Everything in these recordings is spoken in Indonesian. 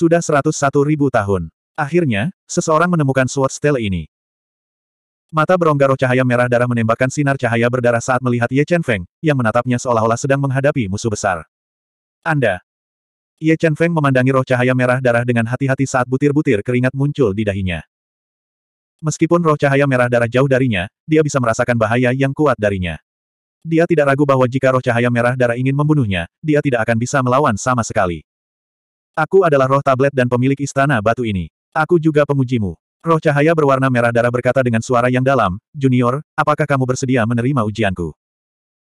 Sudah 101 ribu tahun. Akhirnya, seseorang menemukan Sword Stele ini. Mata berongga roh cahaya merah darah menembakkan sinar cahaya berdarah saat melihat Ye Chen Feng, yang menatapnya seolah-olah sedang menghadapi musuh besar. Anda. Ye Chen Feng memandangi roh cahaya merah darah dengan hati-hati saat butir-butir keringat muncul di dahinya. Meskipun roh cahaya merah darah jauh darinya, dia bisa merasakan bahaya yang kuat darinya. Dia tidak ragu bahwa jika roh cahaya merah darah ingin membunuhnya, dia tidak akan bisa melawan sama sekali. Aku adalah roh tablet dan pemilik istana batu ini. Aku juga pengujimu. Roh cahaya berwarna merah darah berkata dengan suara yang dalam, Junior, apakah kamu bersedia menerima ujianku?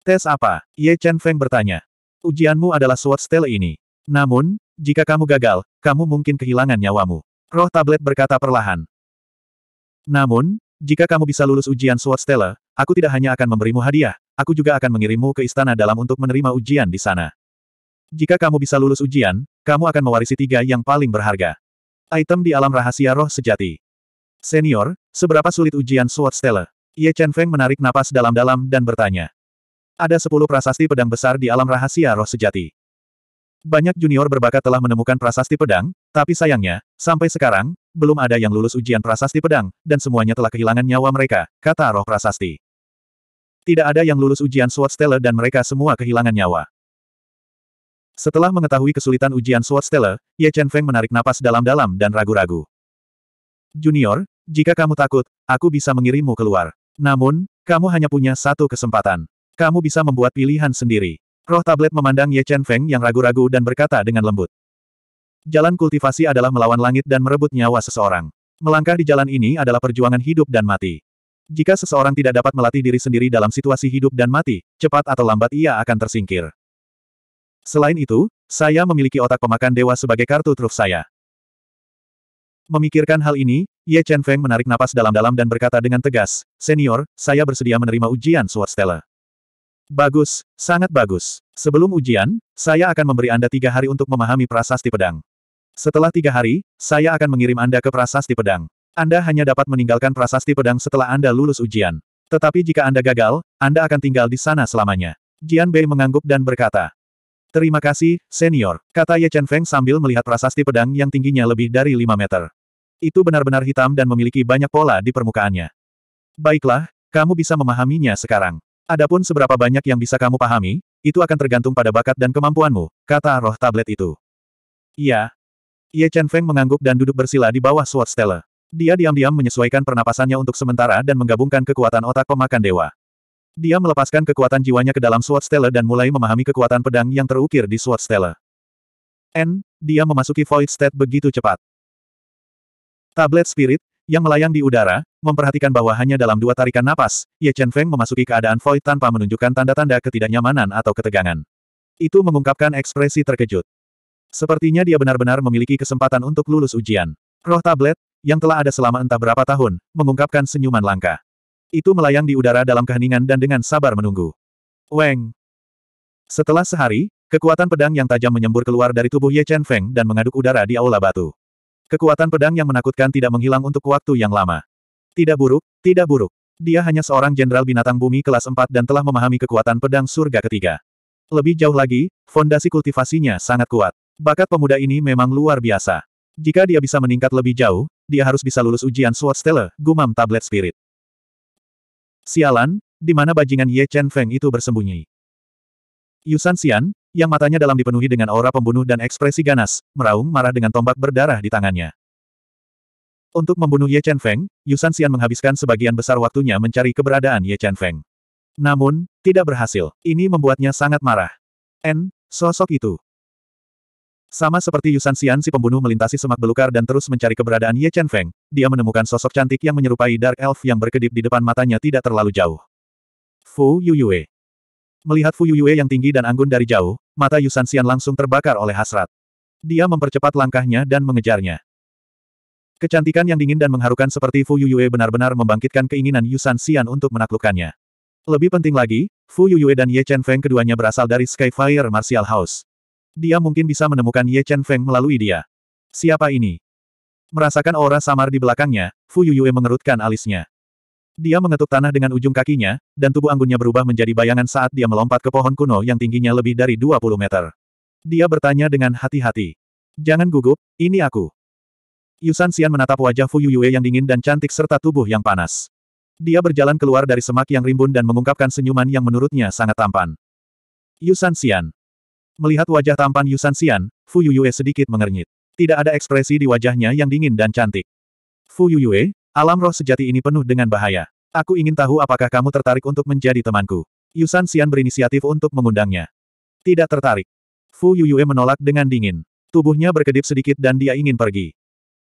Tes apa? Ye Chen Feng bertanya. Ujianmu adalah SWOT stele ini. Namun, jika kamu gagal, kamu mungkin kehilangan nyawamu. Roh tablet berkata perlahan. Namun, jika kamu bisa lulus ujian SWOT stele, aku tidak hanya akan memberimu hadiah, aku juga akan mengirimmu ke istana dalam untuk menerima ujian di sana. Jika kamu bisa lulus ujian, kamu akan mewarisi tiga yang paling berharga. Item di alam rahasia roh sejati. Senior, seberapa sulit ujian Sword Stella? Ye Chen Feng menarik napas dalam-dalam dan bertanya. Ada sepuluh prasasti pedang besar di alam rahasia roh sejati. Banyak junior berbakat telah menemukan prasasti pedang, tapi sayangnya, sampai sekarang, belum ada yang lulus ujian prasasti pedang, dan semuanya telah kehilangan nyawa mereka, kata roh prasasti. Tidak ada yang lulus ujian Sword Stella dan mereka semua kehilangan nyawa. Setelah mengetahui kesulitan ujian Sword Stellar, Ye Chen Feng menarik napas dalam-dalam dan ragu-ragu. Junior, jika kamu takut, aku bisa mengirimmu keluar. Namun, kamu hanya punya satu kesempatan. Kamu bisa membuat pilihan sendiri. Roh tablet memandang Ye Chen Feng yang ragu-ragu dan berkata dengan lembut. Jalan kultivasi adalah melawan langit dan merebut nyawa seseorang. Melangkah di jalan ini adalah perjuangan hidup dan mati. Jika seseorang tidak dapat melatih diri sendiri dalam situasi hidup dan mati, cepat atau lambat ia akan tersingkir. Selain itu, saya memiliki otak pemakan dewa sebagai kartu truf saya. Memikirkan hal ini, Ye Chen Feng menarik napas dalam-dalam dan berkata dengan tegas, Senior, saya bersedia menerima ujian Sword Stella. Bagus, sangat bagus. Sebelum ujian, saya akan memberi Anda tiga hari untuk memahami prasasti pedang. Setelah tiga hari, saya akan mengirim Anda ke prasasti pedang. Anda hanya dapat meninggalkan prasasti pedang setelah Anda lulus ujian. Tetapi jika Anda gagal, Anda akan tinggal di sana selamanya. Jian Bei mengangguk dan berkata, Terima kasih, senior, kata Ye Chen Feng sambil melihat prasasti pedang yang tingginya lebih dari 5 meter. Itu benar-benar hitam dan memiliki banyak pola di permukaannya. Baiklah, kamu bisa memahaminya sekarang. Adapun seberapa banyak yang bisa kamu pahami, itu akan tergantung pada bakat dan kemampuanmu, kata roh tablet itu. Iya. Ye Chen Feng mengangguk dan duduk bersila di bawah Sword Stella. Dia diam-diam menyesuaikan pernapasannya untuk sementara dan menggabungkan kekuatan otak pemakan dewa. Dia melepaskan kekuatan jiwanya ke dalam Sword Stella dan mulai memahami kekuatan pedang yang terukir di Sword Stella. N, dia memasuki Void State begitu cepat. Tablet Spirit, yang melayang di udara, memperhatikan bahwa hanya dalam dua tarikan napas, Ye Chen Feng memasuki keadaan Void tanpa menunjukkan tanda-tanda ketidaknyamanan atau ketegangan. Itu mengungkapkan ekspresi terkejut. Sepertinya dia benar-benar memiliki kesempatan untuk lulus ujian. Roh tablet, yang telah ada selama entah berapa tahun, mengungkapkan senyuman langka. Itu melayang di udara dalam keheningan dan dengan sabar menunggu. Weng! Setelah sehari, kekuatan pedang yang tajam menyembur keluar dari tubuh Ye Chen Feng dan mengaduk udara di aula batu. Kekuatan pedang yang menakutkan tidak menghilang untuk waktu yang lama. Tidak buruk, tidak buruk. Dia hanya seorang jenderal binatang bumi kelas 4 dan telah memahami kekuatan pedang surga ketiga. Lebih jauh lagi, fondasi kultivasinya sangat kuat. Bakat pemuda ini memang luar biasa. Jika dia bisa meningkat lebih jauh, dia harus bisa lulus ujian Sword Stellar, gumam tablet spirit. Sialan, di mana bajingan Ye Chen Feng itu bersembunyi? Yusan Xian, yang matanya dalam dipenuhi dengan aura pembunuh dan ekspresi ganas, meraung marah dengan tombak berdarah di tangannya. Untuk membunuh Ye Chen Feng, Yusan Xian menghabiskan sebagian besar waktunya mencari keberadaan Ye Chen Feng. Namun, tidak berhasil. Ini membuatnya sangat marah. N, sosok itu. Sama seperti Yusan Xian si pembunuh melintasi semak belukar dan terus mencari keberadaan Ye Chen Feng, dia menemukan sosok cantik yang menyerupai Dark Elf yang berkedip di depan matanya tidak terlalu jauh. Fu Yuyue. Melihat Fu Yuyue yang tinggi dan anggun dari jauh, mata Yusan Xian langsung terbakar oleh hasrat. Dia mempercepat langkahnya dan mengejarnya. Kecantikan yang dingin dan mengharukan seperti Fu Yuyue benar-benar membangkitkan keinginan Yusan Xian untuk menaklukkannya. Lebih penting lagi, Fu Yuyue dan Ye Chen Feng keduanya berasal dari Skyfire Martial House. Dia mungkin bisa menemukan Ye Chen Feng melalui dia. Siapa ini? Merasakan aura samar di belakangnya, Fu Yuyue mengerutkan alisnya. Dia mengetuk tanah dengan ujung kakinya, dan tubuh anggunnya berubah menjadi bayangan saat dia melompat ke pohon kuno yang tingginya lebih dari 20 meter. Dia bertanya dengan hati-hati. Jangan gugup, ini aku. Yusan Xian menatap wajah Fu Yuyue yang dingin dan cantik serta tubuh yang panas. Dia berjalan keluar dari semak yang rimbun dan mengungkapkan senyuman yang menurutnya sangat tampan. Yusan Xian. Melihat wajah tampan Yusan Xian, Fu Yuyue sedikit mengernyit. Tidak ada ekspresi di wajahnya yang dingin dan cantik. Fu Yuyue, alam roh sejati ini penuh dengan bahaya. Aku ingin tahu apakah kamu tertarik untuk menjadi temanku. Yusan Xian berinisiatif untuk mengundangnya. Tidak tertarik. Fu Yuyue menolak dengan dingin. Tubuhnya berkedip sedikit dan dia ingin pergi.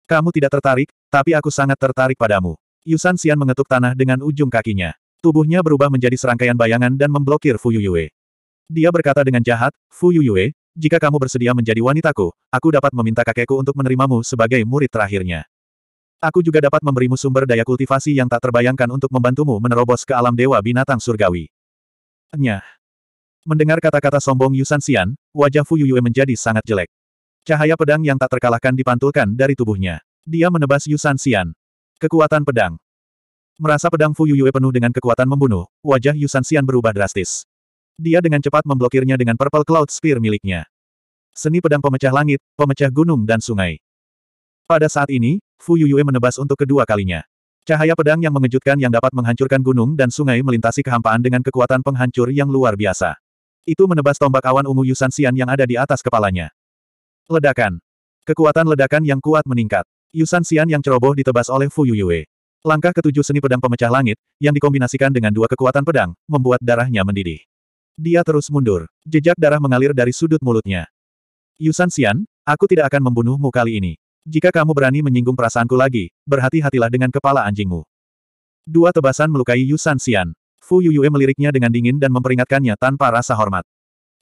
Kamu tidak tertarik, tapi aku sangat tertarik padamu. Yusan Xian mengetuk tanah dengan ujung kakinya. Tubuhnya berubah menjadi serangkaian bayangan dan memblokir Fu Yuyue. Dia berkata dengan jahat, Fu Yuyue, jika kamu bersedia menjadi wanitaku, aku dapat meminta kakekku untuk menerimamu sebagai murid terakhirnya. Aku juga dapat memberimu sumber daya kultivasi yang tak terbayangkan untuk membantumu menerobos ke alam dewa binatang surgawi. Nyah. Mendengar kata-kata sombong Yusan Xian, wajah Fu Yuyue menjadi sangat jelek. Cahaya pedang yang tak terkalahkan dipantulkan dari tubuhnya. Dia menebas Yusan Xian. Kekuatan pedang. Merasa pedang Fu Yuyue penuh dengan kekuatan membunuh, wajah Yusan Xian berubah drastis. Dia dengan cepat memblokirnya dengan Purple Cloud Spear miliknya. Seni pedang pemecah langit, pemecah gunung dan sungai. Pada saat ini, Fu Yuyue menebas untuk kedua kalinya. Cahaya pedang yang mengejutkan yang dapat menghancurkan gunung dan sungai melintasi kehampaan dengan kekuatan penghancur yang luar biasa. Itu menebas tombak awan ungu Yusan Xian yang ada di atas kepalanya. Ledakan. Kekuatan ledakan yang kuat meningkat. Yusan Xian yang ceroboh ditebas oleh Fu Yuyue. Langkah ketujuh seni pedang pemecah langit, yang dikombinasikan dengan dua kekuatan pedang, membuat darahnya mendidih. Dia terus mundur. Jejak darah mengalir dari sudut mulutnya. Yusan Xian, aku tidak akan membunuhmu kali ini. Jika kamu berani menyinggung perasaanku lagi, berhati-hatilah dengan kepala anjingmu. Dua tebasan melukai Yusan Xian. Fu Yuyue meliriknya dengan dingin dan memperingatkannya tanpa rasa hormat.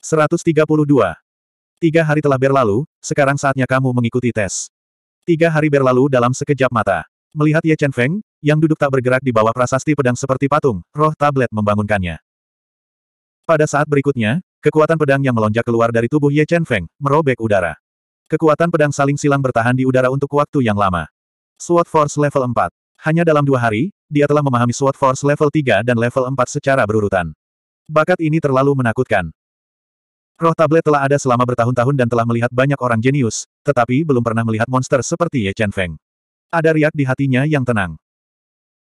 132. Tiga hari telah berlalu, sekarang saatnya kamu mengikuti tes. Tiga hari berlalu dalam sekejap mata. Melihat Ye Chen Feng, yang duduk tak bergerak di bawah prasasti pedang seperti patung, roh tablet membangunkannya. Pada saat berikutnya, kekuatan pedang yang melonjak keluar dari tubuh Ye Chen Feng, merobek udara. Kekuatan pedang saling silang bertahan di udara untuk waktu yang lama. Sword Force level 4. Hanya dalam dua hari, dia telah memahami Sword Force level 3 dan level 4 secara berurutan. Bakat ini terlalu menakutkan. Roh tablet telah ada selama bertahun-tahun dan telah melihat banyak orang jenius, tetapi belum pernah melihat monster seperti Ye Chen Feng. Ada riak di hatinya yang tenang.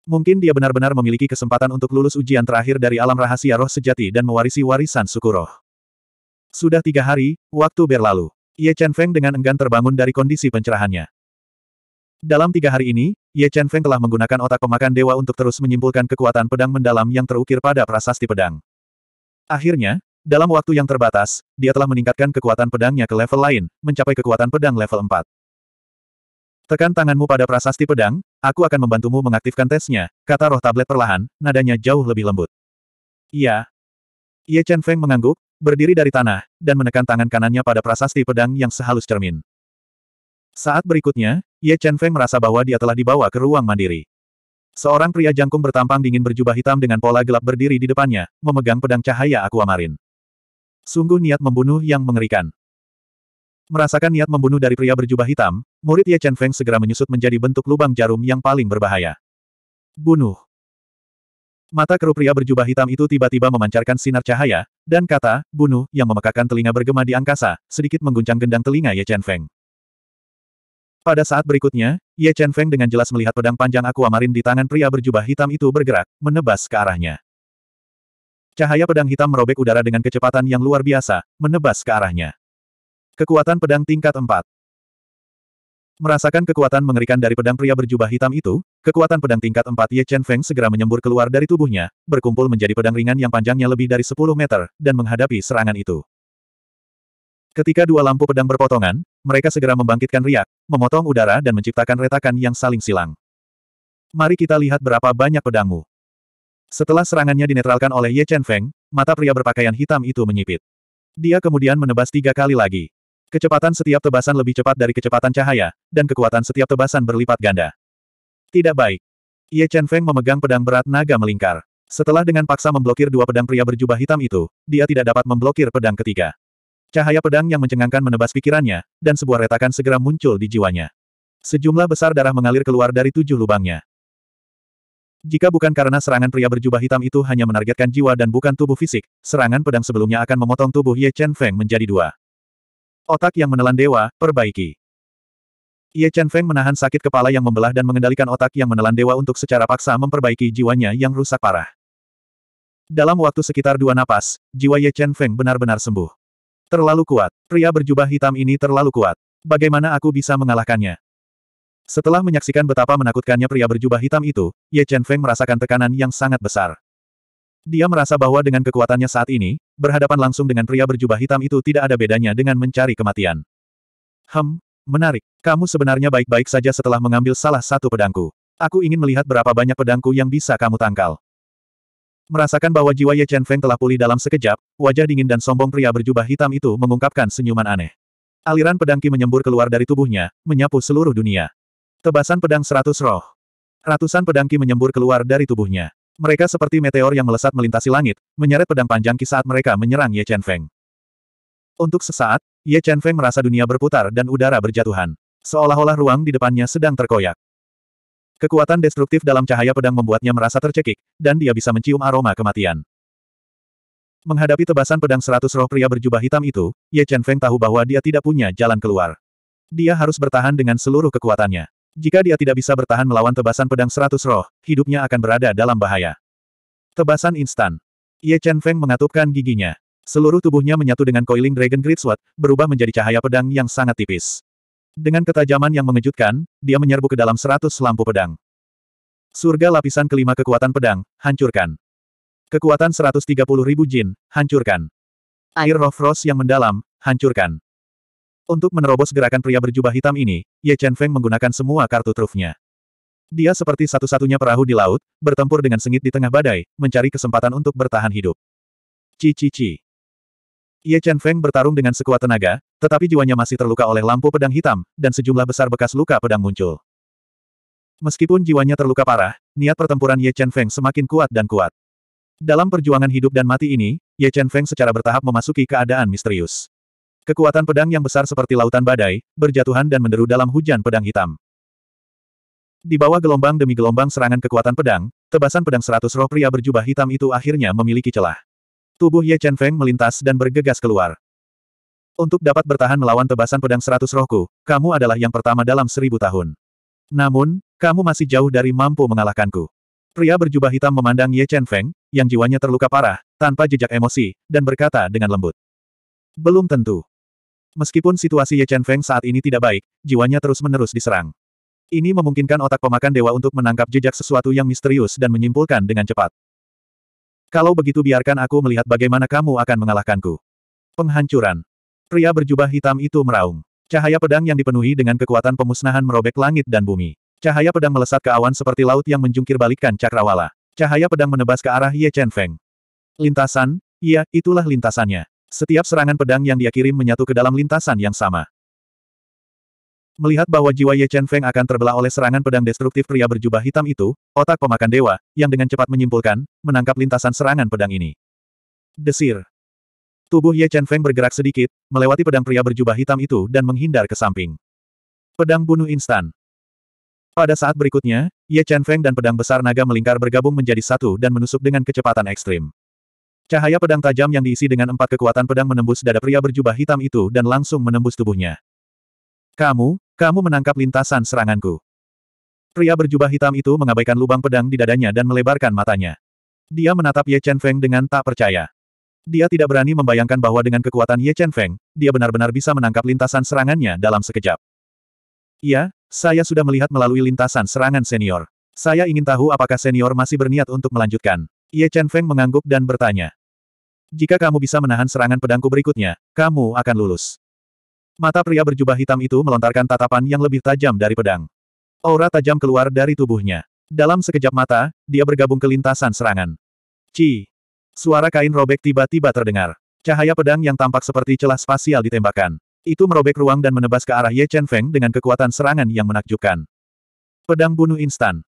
Mungkin dia benar-benar memiliki kesempatan untuk lulus ujian terakhir dari alam rahasia roh sejati dan mewarisi warisan suku roh. Sudah tiga hari, waktu berlalu. Ye Chen Feng dengan enggan terbangun dari kondisi pencerahannya. Dalam tiga hari ini, Ye Chen Feng telah menggunakan otak pemakan dewa untuk terus menyimpulkan kekuatan pedang mendalam yang terukir pada prasasti pedang. Akhirnya, dalam waktu yang terbatas, dia telah meningkatkan kekuatan pedangnya ke level lain, mencapai kekuatan pedang level 4. Tekan tanganmu pada prasasti pedang, aku akan membantumu mengaktifkan tesnya, kata roh tablet perlahan, nadanya jauh lebih lembut. Iya. Ye Chen Feng mengangguk, berdiri dari tanah, dan menekan tangan kanannya pada prasasti pedang yang sehalus cermin. Saat berikutnya, Ye Chen Feng merasa bahwa dia telah dibawa ke ruang mandiri. Seorang pria jangkung bertampang dingin berjubah hitam dengan pola gelap berdiri di depannya, memegang pedang cahaya aquamarin. Sungguh niat membunuh yang mengerikan. Merasakan niat membunuh dari pria berjubah hitam, murid Ye Chen Feng segera menyusut menjadi bentuk lubang jarum yang paling berbahaya. Bunuh. Mata kerup pria berjubah hitam itu tiba-tiba memancarkan sinar cahaya, dan kata, bunuh, yang memekakan telinga bergema di angkasa, sedikit mengguncang gendang telinga Ye Chen Feng. Pada saat berikutnya, Ye Chen Feng dengan jelas melihat pedang panjang amarin di tangan pria berjubah hitam itu bergerak, menebas ke arahnya. Cahaya pedang hitam merobek udara dengan kecepatan yang luar biasa, menebas ke arahnya. Kekuatan pedang tingkat 4. Merasakan kekuatan mengerikan dari pedang pria berjubah hitam itu, kekuatan pedang tingkat 4 Ye Chen Feng segera menyembur keluar dari tubuhnya, berkumpul menjadi pedang ringan yang panjangnya lebih dari 10 meter, dan menghadapi serangan itu. Ketika dua lampu pedang berpotongan, mereka segera membangkitkan riak, memotong udara dan menciptakan retakan yang saling silang. Mari kita lihat berapa banyak pedangmu. Setelah serangannya dinetralkan oleh Ye Chen Feng, mata pria berpakaian hitam itu menyipit. Dia kemudian menebas tiga kali lagi. Kecepatan setiap tebasan lebih cepat dari kecepatan cahaya, dan kekuatan setiap tebasan berlipat ganda. Tidak baik. Ye Chen Feng memegang pedang berat naga melingkar. Setelah dengan paksa memblokir dua pedang pria berjubah hitam itu, dia tidak dapat memblokir pedang ketiga. Cahaya pedang yang mencengangkan menebas pikirannya, dan sebuah retakan segera muncul di jiwanya. Sejumlah besar darah mengalir keluar dari tujuh lubangnya. Jika bukan karena serangan pria berjubah hitam itu hanya menargetkan jiwa dan bukan tubuh fisik, serangan pedang sebelumnya akan memotong tubuh Ye Chen Feng menjadi dua. Otak yang menelan dewa, perbaiki. Ye Chen Feng menahan sakit kepala yang membelah dan mengendalikan otak yang menelan dewa untuk secara paksa memperbaiki jiwanya yang rusak parah. Dalam waktu sekitar dua napas, jiwa Ye Chen Feng benar-benar sembuh. Terlalu kuat. Pria berjubah hitam ini terlalu kuat. Bagaimana aku bisa mengalahkannya? Setelah menyaksikan betapa menakutkannya pria berjubah hitam itu, Ye Chen Feng merasakan tekanan yang sangat besar. Dia merasa bahwa dengan kekuatannya saat ini, berhadapan langsung dengan pria berjubah hitam itu tidak ada bedanya dengan mencari kematian. Hem, menarik. Kamu sebenarnya baik-baik saja setelah mengambil salah satu pedangku. Aku ingin melihat berapa banyak pedangku yang bisa kamu tangkal. Merasakan bahwa jiwa Ye Chen Feng telah pulih dalam sekejap, wajah dingin dan sombong pria berjubah hitam itu mengungkapkan senyuman aneh. Aliran pedangki menyembur keluar dari tubuhnya, menyapu seluruh dunia. Tebasan pedang seratus roh. Ratusan pedangki menyembur keluar dari tubuhnya. Mereka seperti meteor yang melesat melintasi langit, menyeret pedang panjang kisah saat mereka menyerang Ye Chen Feng. Untuk sesaat, Ye Chen Feng merasa dunia berputar dan udara berjatuhan. Seolah-olah ruang di depannya sedang terkoyak. Kekuatan destruktif dalam cahaya pedang membuatnya merasa tercekik, dan dia bisa mencium aroma kematian. Menghadapi tebasan pedang seratus roh pria berjubah hitam itu, Ye Chen Feng tahu bahwa dia tidak punya jalan keluar. Dia harus bertahan dengan seluruh kekuatannya. Jika dia tidak bisa bertahan melawan tebasan pedang seratus roh, hidupnya akan berada dalam bahaya. Tebasan instan. Ye Chen Feng mengatupkan giginya. Seluruh tubuhnya menyatu dengan coiling Dragon Great Sword, berubah menjadi cahaya pedang yang sangat tipis. Dengan ketajaman yang mengejutkan, dia menyerbu ke dalam seratus lampu pedang. Surga lapisan kelima kekuatan pedang, hancurkan. Kekuatan puluh ribu jin, hancurkan. Air roh frost yang mendalam, hancurkan. Untuk menerobos gerakan pria berjubah hitam ini, Ye Chen Feng menggunakan semua kartu trufnya. Dia seperti satu-satunya perahu di laut, bertempur dengan sengit di tengah badai, mencari kesempatan untuk bertahan hidup. ci ci Ye Chen Feng bertarung dengan sekuat tenaga, tetapi jiwanya masih terluka oleh lampu pedang hitam, dan sejumlah besar bekas luka pedang muncul. Meskipun jiwanya terluka parah, niat pertempuran Ye Chen Feng semakin kuat dan kuat. Dalam perjuangan hidup dan mati ini, Ye Chen Feng secara bertahap memasuki keadaan misterius. Kekuatan pedang yang besar seperti lautan badai, berjatuhan dan menderu dalam hujan pedang hitam. Di bawah gelombang demi gelombang serangan kekuatan pedang, tebasan pedang seratus roh pria berjubah hitam itu akhirnya memiliki celah. Tubuh Ye Chen Feng melintas dan bergegas keluar. Untuk dapat bertahan melawan tebasan pedang seratus rohku, kamu adalah yang pertama dalam seribu tahun. Namun, kamu masih jauh dari mampu mengalahkanku. Pria berjubah hitam memandang Ye Chen Feng, yang jiwanya terluka parah, tanpa jejak emosi, dan berkata dengan lembut. Belum tentu. Meskipun situasi Ye Chen Feng saat ini tidak baik, jiwanya terus-menerus diserang. Ini memungkinkan otak pemakan dewa untuk menangkap jejak sesuatu yang misterius dan menyimpulkan dengan cepat. Kalau begitu biarkan aku melihat bagaimana kamu akan mengalahkanku. Penghancuran. Pria berjubah hitam itu meraung. Cahaya pedang yang dipenuhi dengan kekuatan pemusnahan merobek langit dan bumi. Cahaya pedang melesat ke awan seperti laut yang menjungkir balikkan cakrawala. Cahaya pedang menebas ke arah Ye Chen Feng. Lintasan, iya, itulah lintasannya. Setiap serangan pedang yang dia kirim menyatu ke dalam lintasan yang sama. Melihat bahwa jiwa Ye Chen Feng akan terbelah oleh serangan pedang destruktif pria berjubah hitam itu, otak pemakan dewa, yang dengan cepat menyimpulkan, menangkap lintasan serangan pedang ini. Desir. Tubuh Ye Chen Feng bergerak sedikit, melewati pedang pria berjubah hitam itu dan menghindar ke samping. Pedang bunuh instan. Pada saat berikutnya, Ye Chen Feng dan pedang besar naga melingkar bergabung menjadi satu dan menusuk dengan kecepatan ekstrim. Cahaya pedang tajam yang diisi dengan empat kekuatan pedang menembus dada pria berjubah hitam itu dan langsung menembus tubuhnya. Kamu, kamu menangkap lintasan seranganku. Pria berjubah hitam itu mengabaikan lubang pedang di dadanya dan melebarkan matanya. Dia menatap Ye Chen Feng dengan tak percaya. Dia tidak berani membayangkan bahwa dengan kekuatan Ye Chen Feng, dia benar-benar bisa menangkap lintasan serangannya dalam sekejap. Iya, saya sudah melihat melalui lintasan serangan senior. Saya ingin tahu apakah senior masih berniat untuk melanjutkan. Ye Chen Feng mengangguk dan bertanya. Jika kamu bisa menahan serangan pedangku berikutnya, kamu akan lulus. Mata pria berjubah hitam itu melontarkan tatapan yang lebih tajam dari pedang. Aura tajam keluar dari tubuhnya. Dalam sekejap mata, dia bergabung ke lintasan serangan. Ci! Suara kain robek tiba-tiba terdengar. Cahaya pedang yang tampak seperti celah spasial ditembakkan. Itu merobek ruang dan menebas ke arah Ye Chen Feng dengan kekuatan serangan yang menakjubkan. Pedang bunuh instan.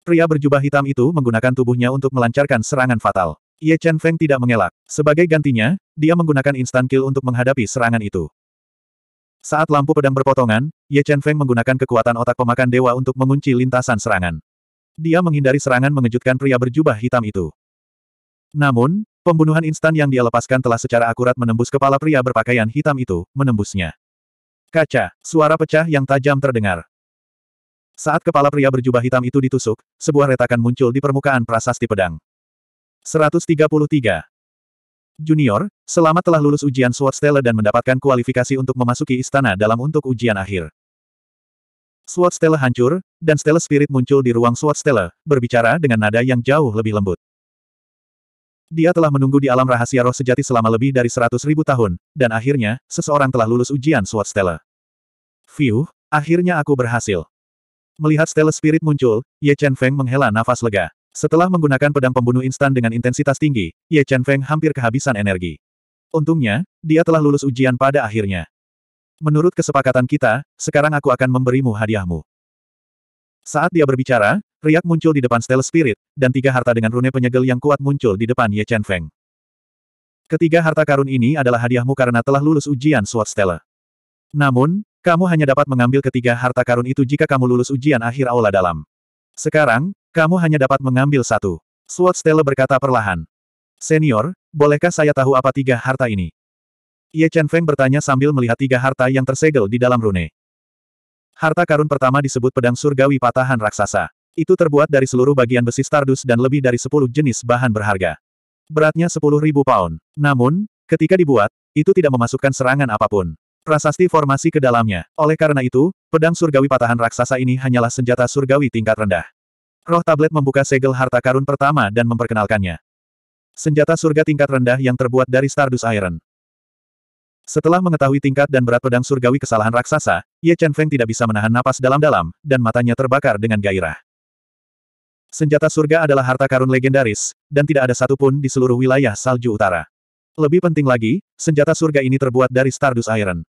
Pria berjubah hitam itu menggunakan tubuhnya untuk melancarkan serangan fatal. Ye Chen Feng tidak mengelak. Sebagai gantinya, dia menggunakan instan kill untuk menghadapi serangan itu. Saat lampu pedang berpotongan, Ye Chen Feng menggunakan kekuatan otak pemakan dewa untuk mengunci lintasan serangan. Dia menghindari serangan mengejutkan pria berjubah hitam itu. Namun, pembunuhan instan yang dia lepaskan telah secara akurat menembus kepala pria berpakaian hitam itu, menembusnya. Kaca, suara pecah yang tajam terdengar. Saat kepala pria berjubah hitam itu ditusuk, sebuah retakan muncul di permukaan prasasti pedang. 133. Junior, selamat telah lulus ujian Sword Stella dan mendapatkan kualifikasi untuk memasuki istana dalam untuk ujian akhir. Sword Stella hancur, dan Stella Spirit muncul di ruang Sword Stella, berbicara dengan nada yang jauh lebih lembut. Dia telah menunggu di alam rahasia roh sejati selama lebih dari seratus ribu tahun, dan akhirnya, seseorang telah lulus ujian Sword Stella. Fiuh, akhirnya aku berhasil. Melihat Stella Spirit muncul, Ye Chen Feng menghela nafas lega. Setelah menggunakan pedang pembunuh instan dengan intensitas tinggi, Ye Chen Feng hampir kehabisan energi. Untungnya, dia telah lulus ujian pada akhirnya. Menurut kesepakatan kita, sekarang aku akan memberimu hadiahmu. Saat dia berbicara, riak muncul di depan Stella Spirit, dan tiga harta dengan rune penyegel yang kuat muncul di depan Ye Chen Feng. Ketiga harta karun ini adalah hadiahmu karena telah lulus ujian Sword Stella. Namun, kamu hanya dapat mengambil ketiga harta karun itu jika kamu lulus ujian akhir aula dalam. Sekarang, kamu hanya dapat mengambil satu. Swat Stella berkata perlahan. Senior, bolehkah saya tahu apa tiga harta ini? Ye Chen Feng bertanya sambil melihat tiga harta yang tersegel di dalam rune. Harta karun pertama disebut pedang surgawi patahan raksasa. Itu terbuat dari seluruh bagian besi stardust dan lebih dari sepuluh jenis bahan berharga. Beratnya ribu pound. Namun, ketika dibuat, itu tidak memasukkan serangan apapun prasasti formasi ke dalamnya. Oleh karena itu, pedang surgawi patahan raksasa ini hanyalah senjata surgawi tingkat rendah. Roh tablet membuka segel harta karun pertama dan memperkenalkannya. Senjata surga tingkat rendah yang terbuat dari Stardust Iron. Setelah mengetahui tingkat dan berat pedang surgawi kesalahan raksasa, Ye Chen Feng tidak bisa menahan napas dalam-dalam, dan matanya terbakar dengan gairah. Senjata surga adalah harta karun legendaris, dan tidak ada satupun di seluruh wilayah salju utara. Lebih penting lagi, senjata surga ini terbuat dari Stardust Iron.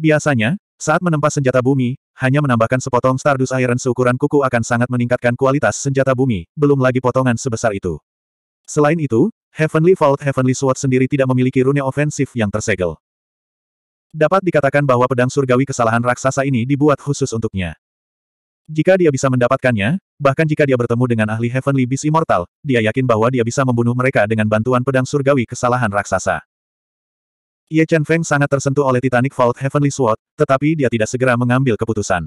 Biasanya, saat menempa senjata bumi, hanya menambahkan sepotong Stardust Iron seukuran kuku akan sangat meningkatkan kualitas senjata bumi, belum lagi potongan sebesar itu. Selain itu, Heavenly Vault Heavenly Sword sendiri tidak memiliki rune ofensif yang tersegel. Dapat dikatakan bahwa pedang surgawi kesalahan raksasa ini dibuat khusus untuknya. Jika dia bisa mendapatkannya, bahkan jika dia bertemu dengan ahli Heavenly Beast Immortal, dia yakin bahwa dia bisa membunuh mereka dengan bantuan pedang surgawi kesalahan raksasa. Ye Chen Feng sangat tersentuh oleh Titanic Vault Heavenly Sword, tetapi dia tidak segera mengambil keputusan.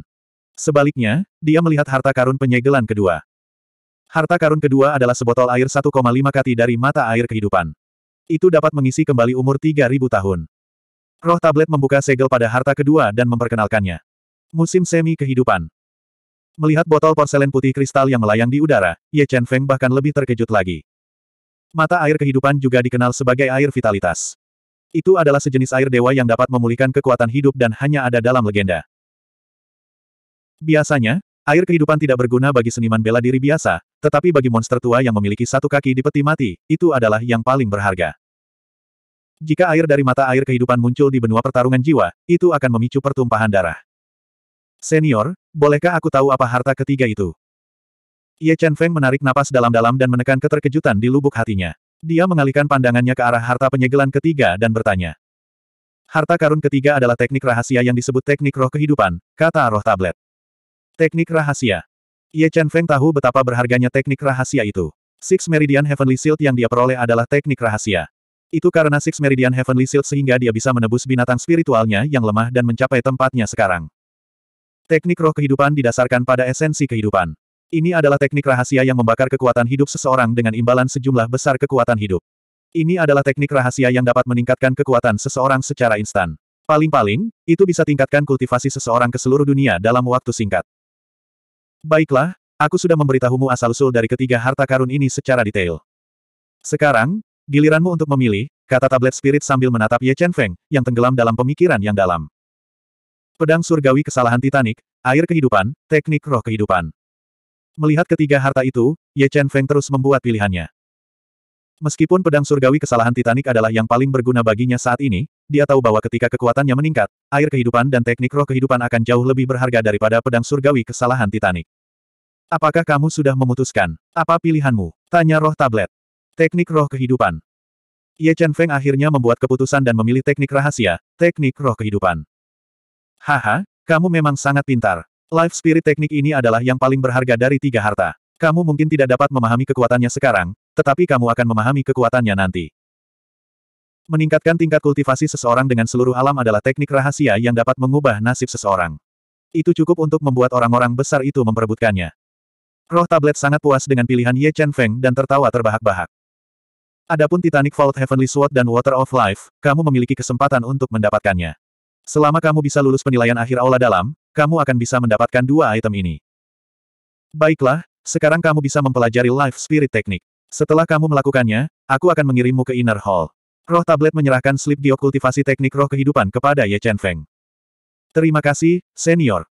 Sebaliknya, dia melihat harta karun penyegelan kedua. Harta karun kedua adalah sebotol air 1,5 kati dari mata air kehidupan. Itu dapat mengisi kembali umur 3.000 tahun. Roh tablet membuka segel pada harta kedua dan memperkenalkannya. Musim semi kehidupan. Melihat botol porselen putih kristal yang melayang di udara, Ye Chen Feng bahkan lebih terkejut lagi. Mata air kehidupan juga dikenal sebagai air vitalitas. Itu adalah sejenis air dewa yang dapat memulihkan kekuatan hidup dan hanya ada dalam legenda. Biasanya, air kehidupan tidak berguna bagi seniman bela diri biasa, tetapi bagi monster tua yang memiliki satu kaki di peti mati, itu adalah yang paling berharga. Jika air dari mata air kehidupan muncul di benua pertarungan jiwa, itu akan memicu pertumpahan darah. Senior, bolehkah aku tahu apa harta ketiga itu? Ye Chen Feng menarik napas dalam-dalam dan menekan keterkejutan di lubuk hatinya. Dia mengalihkan pandangannya ke arah harta penyegelan ketiga dan bertanya. Harta karun ketiga adalah teknik rahasia yang disebut teknik roh kehidupan, kata roh tablet. Teknik rahasia. Ye Chen Feng tahu betapa berharganya teknik rahasia itu. Six Meridian Heavenly Shield yang dia peroleh adalah teknik rahasia. Itu karena Six Meridian Heavenly Shield sehingga dia bisa menebus binatang spiritualnya yang lemah dan mencapai tempatnya sekarang. Teknik roh kehidupan didasarkan pada esensi kehidupan. Ini adalah teknik rahasia yang membakar kekuatan hidup seseorang dengan imbalan sejumlah besar kekuatan hidup. Ini adalah teknik rahasia yang dapat meningkatkan kekuatan seseorang secara instan. Paling-paling, itu bisa tingkatkan kultivasi seseorang ke seluruh dunia dalam waktu singkat. Baiklah, aku sudah memberitahumu asal-usul dari ketiga harta karun ini secara detail. Sekarang, giliranmu untuk memilih, kata tablet spirit sambil menatap Ye Chen Feng, yang tenggelam dalam pemikiran yang dalam. Pedang surgawi kesalahan Titanic, air kehidupan, teknik roh kehidupan. Melihat ketiga harta itu, Ye Chen Feng terus membuat pilihannya. Meskipun pedang surgawi kesalahan Titanic adalah yang paling berguna baginya saat ini, dia tahu bahwa ketika kekuatannya meningkat, air kehidupan dan teknik roh kehidupan akan jauh lebih berharga daripada pedang surgawi kesalahan Titanic. Apakah kamu sudah memutuskan? Apa pilihanmu? Tanya roh tablet. Teknik roh kehidupan. Ye Chen Feng akhirnya membuat keputusan dan memilih teknik rahasia, teknik roh kehidupan. Haha, kamu memang sangat pintar. Life Spirit teknik ini adalah yang paling berharga dari tiga harta. Kamu mungkin tidak dapat memahami kekuatannya sekarang, tetapi kamu akan memahami kekuatannya nanti. Meningkatkan tingkat kultivasi seseorang dengan seluruh alam adalah teknik rahasia yang dapat mengubah nasib seseorang. Itu cukup untuk membuat orang-orang besar itu memperebutkannya. Roh tablet sangat puas dengan pilihan Ye Chen Feng dan tertawa terbahak-bahak. Adapun Titanic Vault Heavenly Sword dan Water of Life, kamu memiliki kesempatan untuk mendapatkannya. Selama kamu bisa lulus penilaian akhir aula dalam, kamu akan bisa mendapatkan dua item ini. Baiklah, sekarang kamu bisa mempelajari Life Spirit Technique. Setelah kamu melakukannya, aku akan mengirimmu ke Inner Hall. Roh tablet menyerahkan slip diokultivasi teknik roh kehidupan kepada Ye Chen Feng. Terima kasih, senior.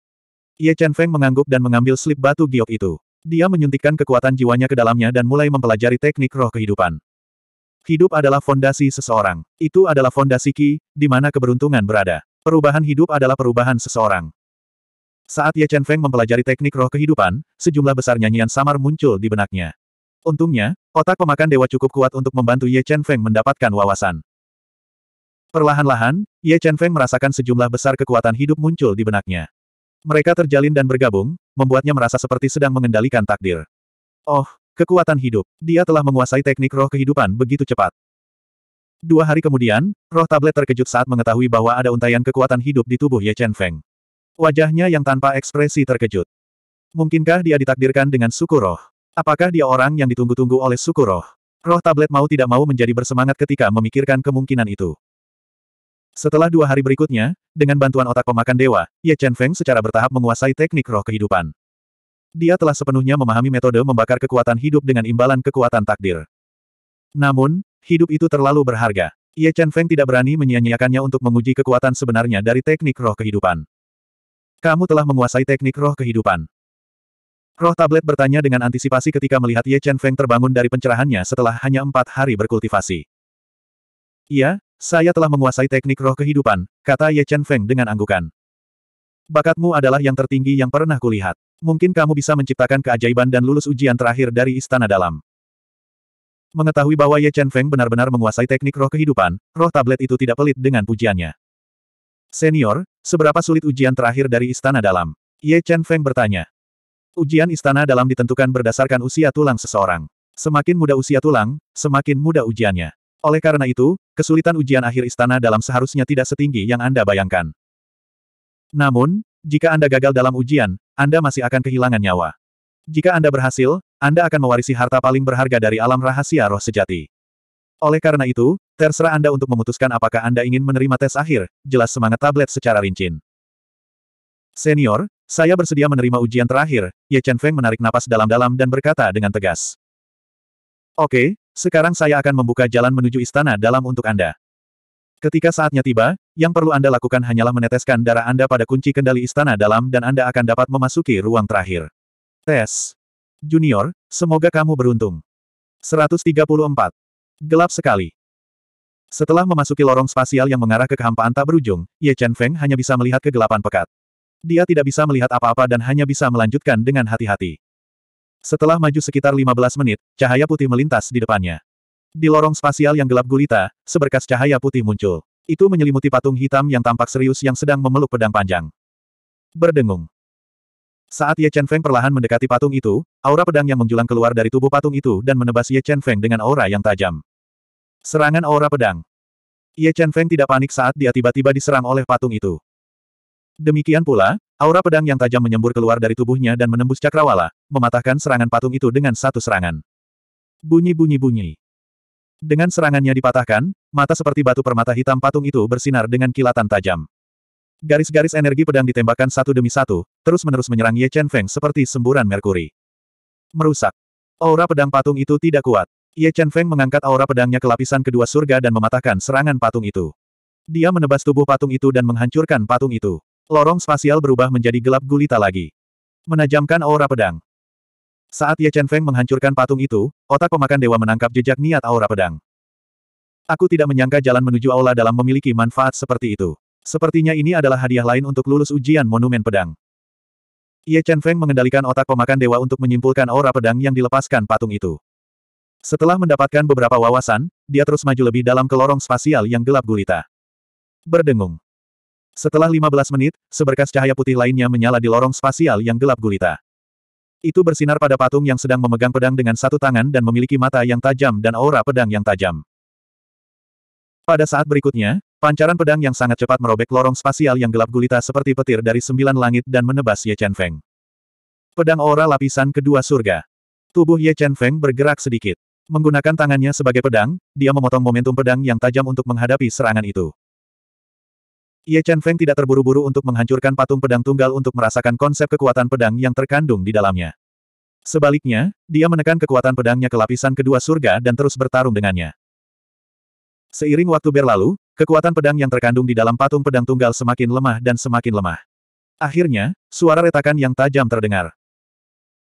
Ye Chen Feng mengangguk dan mengambil slip batu giok itu. Dia menyuntikkan kekuatan jiwanya ke dalamnya dan mulai mempelajari teknik roh kehidupan. Hidup adalah fondasi seseorang. Itu adalah fondasi Qi, di mana keberuntungan berada. Perubahan hidup adalah perubahan seseorang. Saat Ye Chen Feng mempelajari teknik roh kehidupan, sejumlah besar nyanyian samar muncul di benaknya. Untungnya, otak pemakan dewa cukup kuat untuk membantu Ye Chen Feng mendapatkan wawasan. Perlahan-lahan, Ye Chen Feng merasakan sejumlah besar kekuatan hidup muncul di benaknya. Mereka terjalin dan bergabung, membuatnya merasa seperti sedang mengendalikan takdir. Oh, kekuatan hidup. Dia telah menguasai teknik roh kehidupan begitu cepat. Dua hari kemudian, roh tablet terkejut saat mengetahui bahwa ada untaian kekuatan hidup di tubuh Ye Chen Feng. Wajahnya yang tanpa ekspresi terkejut. Mungkinkah dia ditakdirkan dengan suku roh? Apakah dia orang yang ditunggu-tunggu oleh suku roh? Roh tablet mau tidak mau menjadi bersemangat ketika memikirkan kemungkinan itu. Setelah dua hari berikutnya, dengan bantuan otak pemakan dewa, Ye Chen Feng secara bertahap menguasai teknik roh kehidupan. Dia telah sepenuhnya memahami metode membakar kekuatan hidup dengan imbalan kekuatan takdir. Namun, hidup itu terlalu berharga. Ye Chen Feng tidak berani menyia-nyiakannya untuk menguji kekuatan sebenarnya dari teknik roh kehidupan. Kamu telah menguasai teknik roh kehidupan. Roh tablet bertanya dengan antisipasi ketika melihat Ye Chen Feng terbangun dari pencerahannya setelah hanya empat hari berkultivasi. Iya, saya telah menguasai teknik roh kehidupan, kata Ye Chen Feng dengan anggukan. Bakatmu adalah yang tertinggi yang pernah kulihat. Mungkin kamu bisa menciptakan keajaiban dan lulus ujian terakhir dari istana dalam. Mengetahui bahwa Ye Chen Feng benar-benar menguasai teknik roh kehidupan, roh tablet itu tidak pelit dengan pujiannya. Senior, seberapa sulit ujian terakhir dari istana dalam? Ye Chen Feng bertanya. Ujian istana dalam ditentukan berdasarkan usia tulang seseorang. Semakin muda usia tulang, semakin muda ujiannya. Oleh karena itu, kesulitan ujian akhir istana dalam seharusnya tidak setinggi yang Anda bayangkan. Namun, jika Anda gagal dalam ujian, Anda masih akan kehilangan nyawa. Jika Anda berhasil, Anda akan mewarisi harta paling berharga dari alam rahasia roh sejati. Oleh karena itu, terserah Anda untuk memutuskan apakah Anda ingin menerima tes akhir, jelas semangat tablet secara rinci. Senior, saya bersedia menerima ujian terakhir, Ye Chen Feng menarik napas dalam-dalam dan berkata dengan tegas. Oke, sekarang saya akan membuka jalan menuju istana dalam untuk Anda. Ketika saatnya tiba, yang perlu Anda lakukan hanyalah meneteskan darah Anda pada kunci kendali istana dalam dan Anda akan dapat memasuki ruang terakhir. Tes. Junior, semoga kamu beruntung. 134. Gelap sekali. Setelah memasuki lorong spasial yang mengarah ke kehampaan tak berujung, Ye Chen Feng hanya bisa melihat kegelapan pekat. Dia tidak bisa melihat apa-apa dan hanya bisa melanjutkan dengan hati-hati. Setelah maju sekitar 15 menit, cahaya putih melintas di depannya. Di lorong spasial yang gelap gulita, seberkas cahaya putih muncul. Itu menyelimuti patung hitam yang tampak serius yang sedang memeluk pedang panjang. Berdengung. Saat Ye Chen Feng perlahan mendekati patung itu, aura pedang yang menjulang keluar dari tubuh patung itu dan menebas Ye Chen Feng dengan aura yang tajam. Serangan aura pedang. Ye Chen Feng tidak panik saat dia tiba-tiba diserang oleh patung itu. Demikian pula, aura pedang yang tajam menyembur keluar dari tubuhnya dan menembus cakrawala, mematahkan serangan patung itu dengan satu serangan. Bunyi-bunyi-bunyi. Dengan serangannya dipatahkan, mata seperti batu permata hitam patung itu bersinar dengan kilatan tajam. Garis-garis energi pedang ditembakkan satu demi satu, terus-menerus menyerang Ye Chen Feng seperti semburan merkuri. Merusak. Aura pedang patung itu tidak kuat. Ye Chen Feng mengangkat aura pedangnya ke lapisan kedua surga dan mematahkan serangan patung itu. Dia menebas tubuh patung itu dan menghancurkan patung itu. Lorong spasial berubah menjadi gelap gulita lagi. Menajamkan aura pedang. Saat Ye Chen Feng menghancurkan patung itu, otak pemakan dewa menangkap jejak niat aura pedang. Aku tidak menyangka jalan menuju aula dalam memiliki manfaat seperti itu. Sepertinya ini adalah hadiah lain untuk lulus ujian monumen pedang. Ye Chen Feng mengendalikan otak pemakan dewa untuk menyimpulkan aura pedang yang dilepaskan patung itu. Setelah mendapatkan beberapa wawasan, dia terus maju lebih dalam ke lorong spasial yang gelap gulita. Berdengung. Setelah 15 menit, seberkas cahaya putih lainnya menyala di lorong spasial yang gelap gulita. Itu bersinar pada patung yang sedang memegang pedang dengan satu tangan dan memiliki mata yang tajam dan aura pedang yang tajam. Pada saat berikutnya, pancaran pedang yang sangat cepat merobek lorong spasial yang gelap gulita seperti petir dari sembilan langit dan menebas Ye Chen Feng. Pedang aura lapisan kedua surga. Tubuh Ye Chen Feng bergerak sedikit. Menggunakan tangannya sebagai pedang, dia memotong momentum pedang yang tajam untuk menghadapi serangan itu. Ye Chen Feng tidak terburu-buru untuk menghancurkan patung pedang tunggal untuk merasakan konsep kekuatan pedang yang terkandung di dalamnya. Sebaliknya, dia menekan kekuatan pedangnya ke lapisan kedua surga dan terus bertarung dengannya. Seiring waktu berlalu, kekuatan pedang yang terkandung di dalam patung pedang tunggal semakin lemah dan semakin lemah. Akhirnya, suara retakan yang tajam terdengar.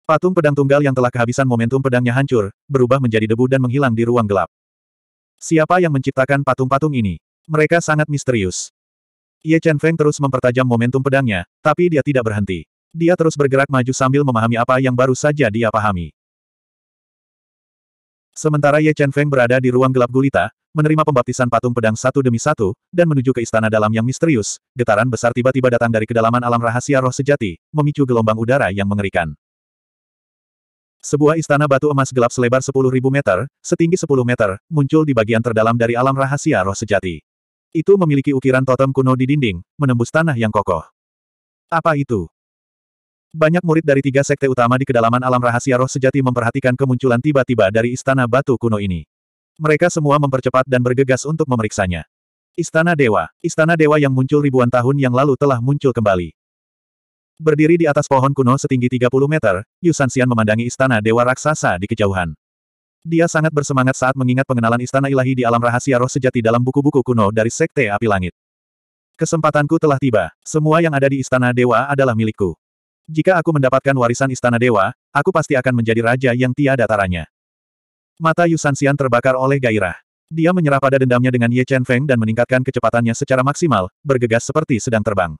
Patung pedang tunggal yang telah kehabisan momentum pedangnya hancur, berubah menjadi debu dan menghilang di ruang gelap. Siapa yang menciptakan patung-patung ini? Mereka sangat misterius. Ye Chen Feng terus mempertajam momentum pedangnya, tapi dia tidak berhenti. Dia terus bergerak maju sambil memahami apa yang baru saja dia pahami. Sementara Ye Chen Feng berada di ruang gelap gulita, menerima pembaptisan patung pedang satu demi satu, dan menuju ke istana dalam yang misterius, getaran besar tiba-tiba datang dari kedalaman alam rahasia roh sejati, memicu gelombang udara yang mengerikan. Sebuah istana batu emas gelap selebar 10.000 meter, setinggi 10 meter, muncul di bagian terdalam dari alam rahasia roh sejati. Itu memiliki ukiran totem kuno di dinding, menembus tanah yang kokoh. Apa itu? Banyak murid dari tiga sekte utama di kedalaman alam rahasia roh sejati memperhatikan kemunculan tiba-tiba dari istana batu kuno ini. Mereka semua mempercepat dan bergegas untuk memeriksanya. Istana Dewa, Istana Dewa yang muncul ribuan tahun yang lalu telah muncul kembali. Berdiri di atas pohon kuno setinggi 30 meter, Yu Xian memandangi istana dewa raksasa di kejauhan. Dia sangat bersemangat saat mengingat pengenalan istana ilahi di alam rahasia roh sejati dalam buku-buku kuno dari Sekte Api Langit. Kesempatanku telah tiba. Semua yang ada di istana dewa adalah milikku. Jika aku mendapatkan warisan istana dewa, aku pasti akan menjadi raja yang tiada taranya. Mata Yu Xian terbakar oleh gairah. Dia menyerah pada dendamnya dengan Ye Chen Feng dan meningkatkan kecepatannya secara maksimal, bergegas seperti sedang terbang.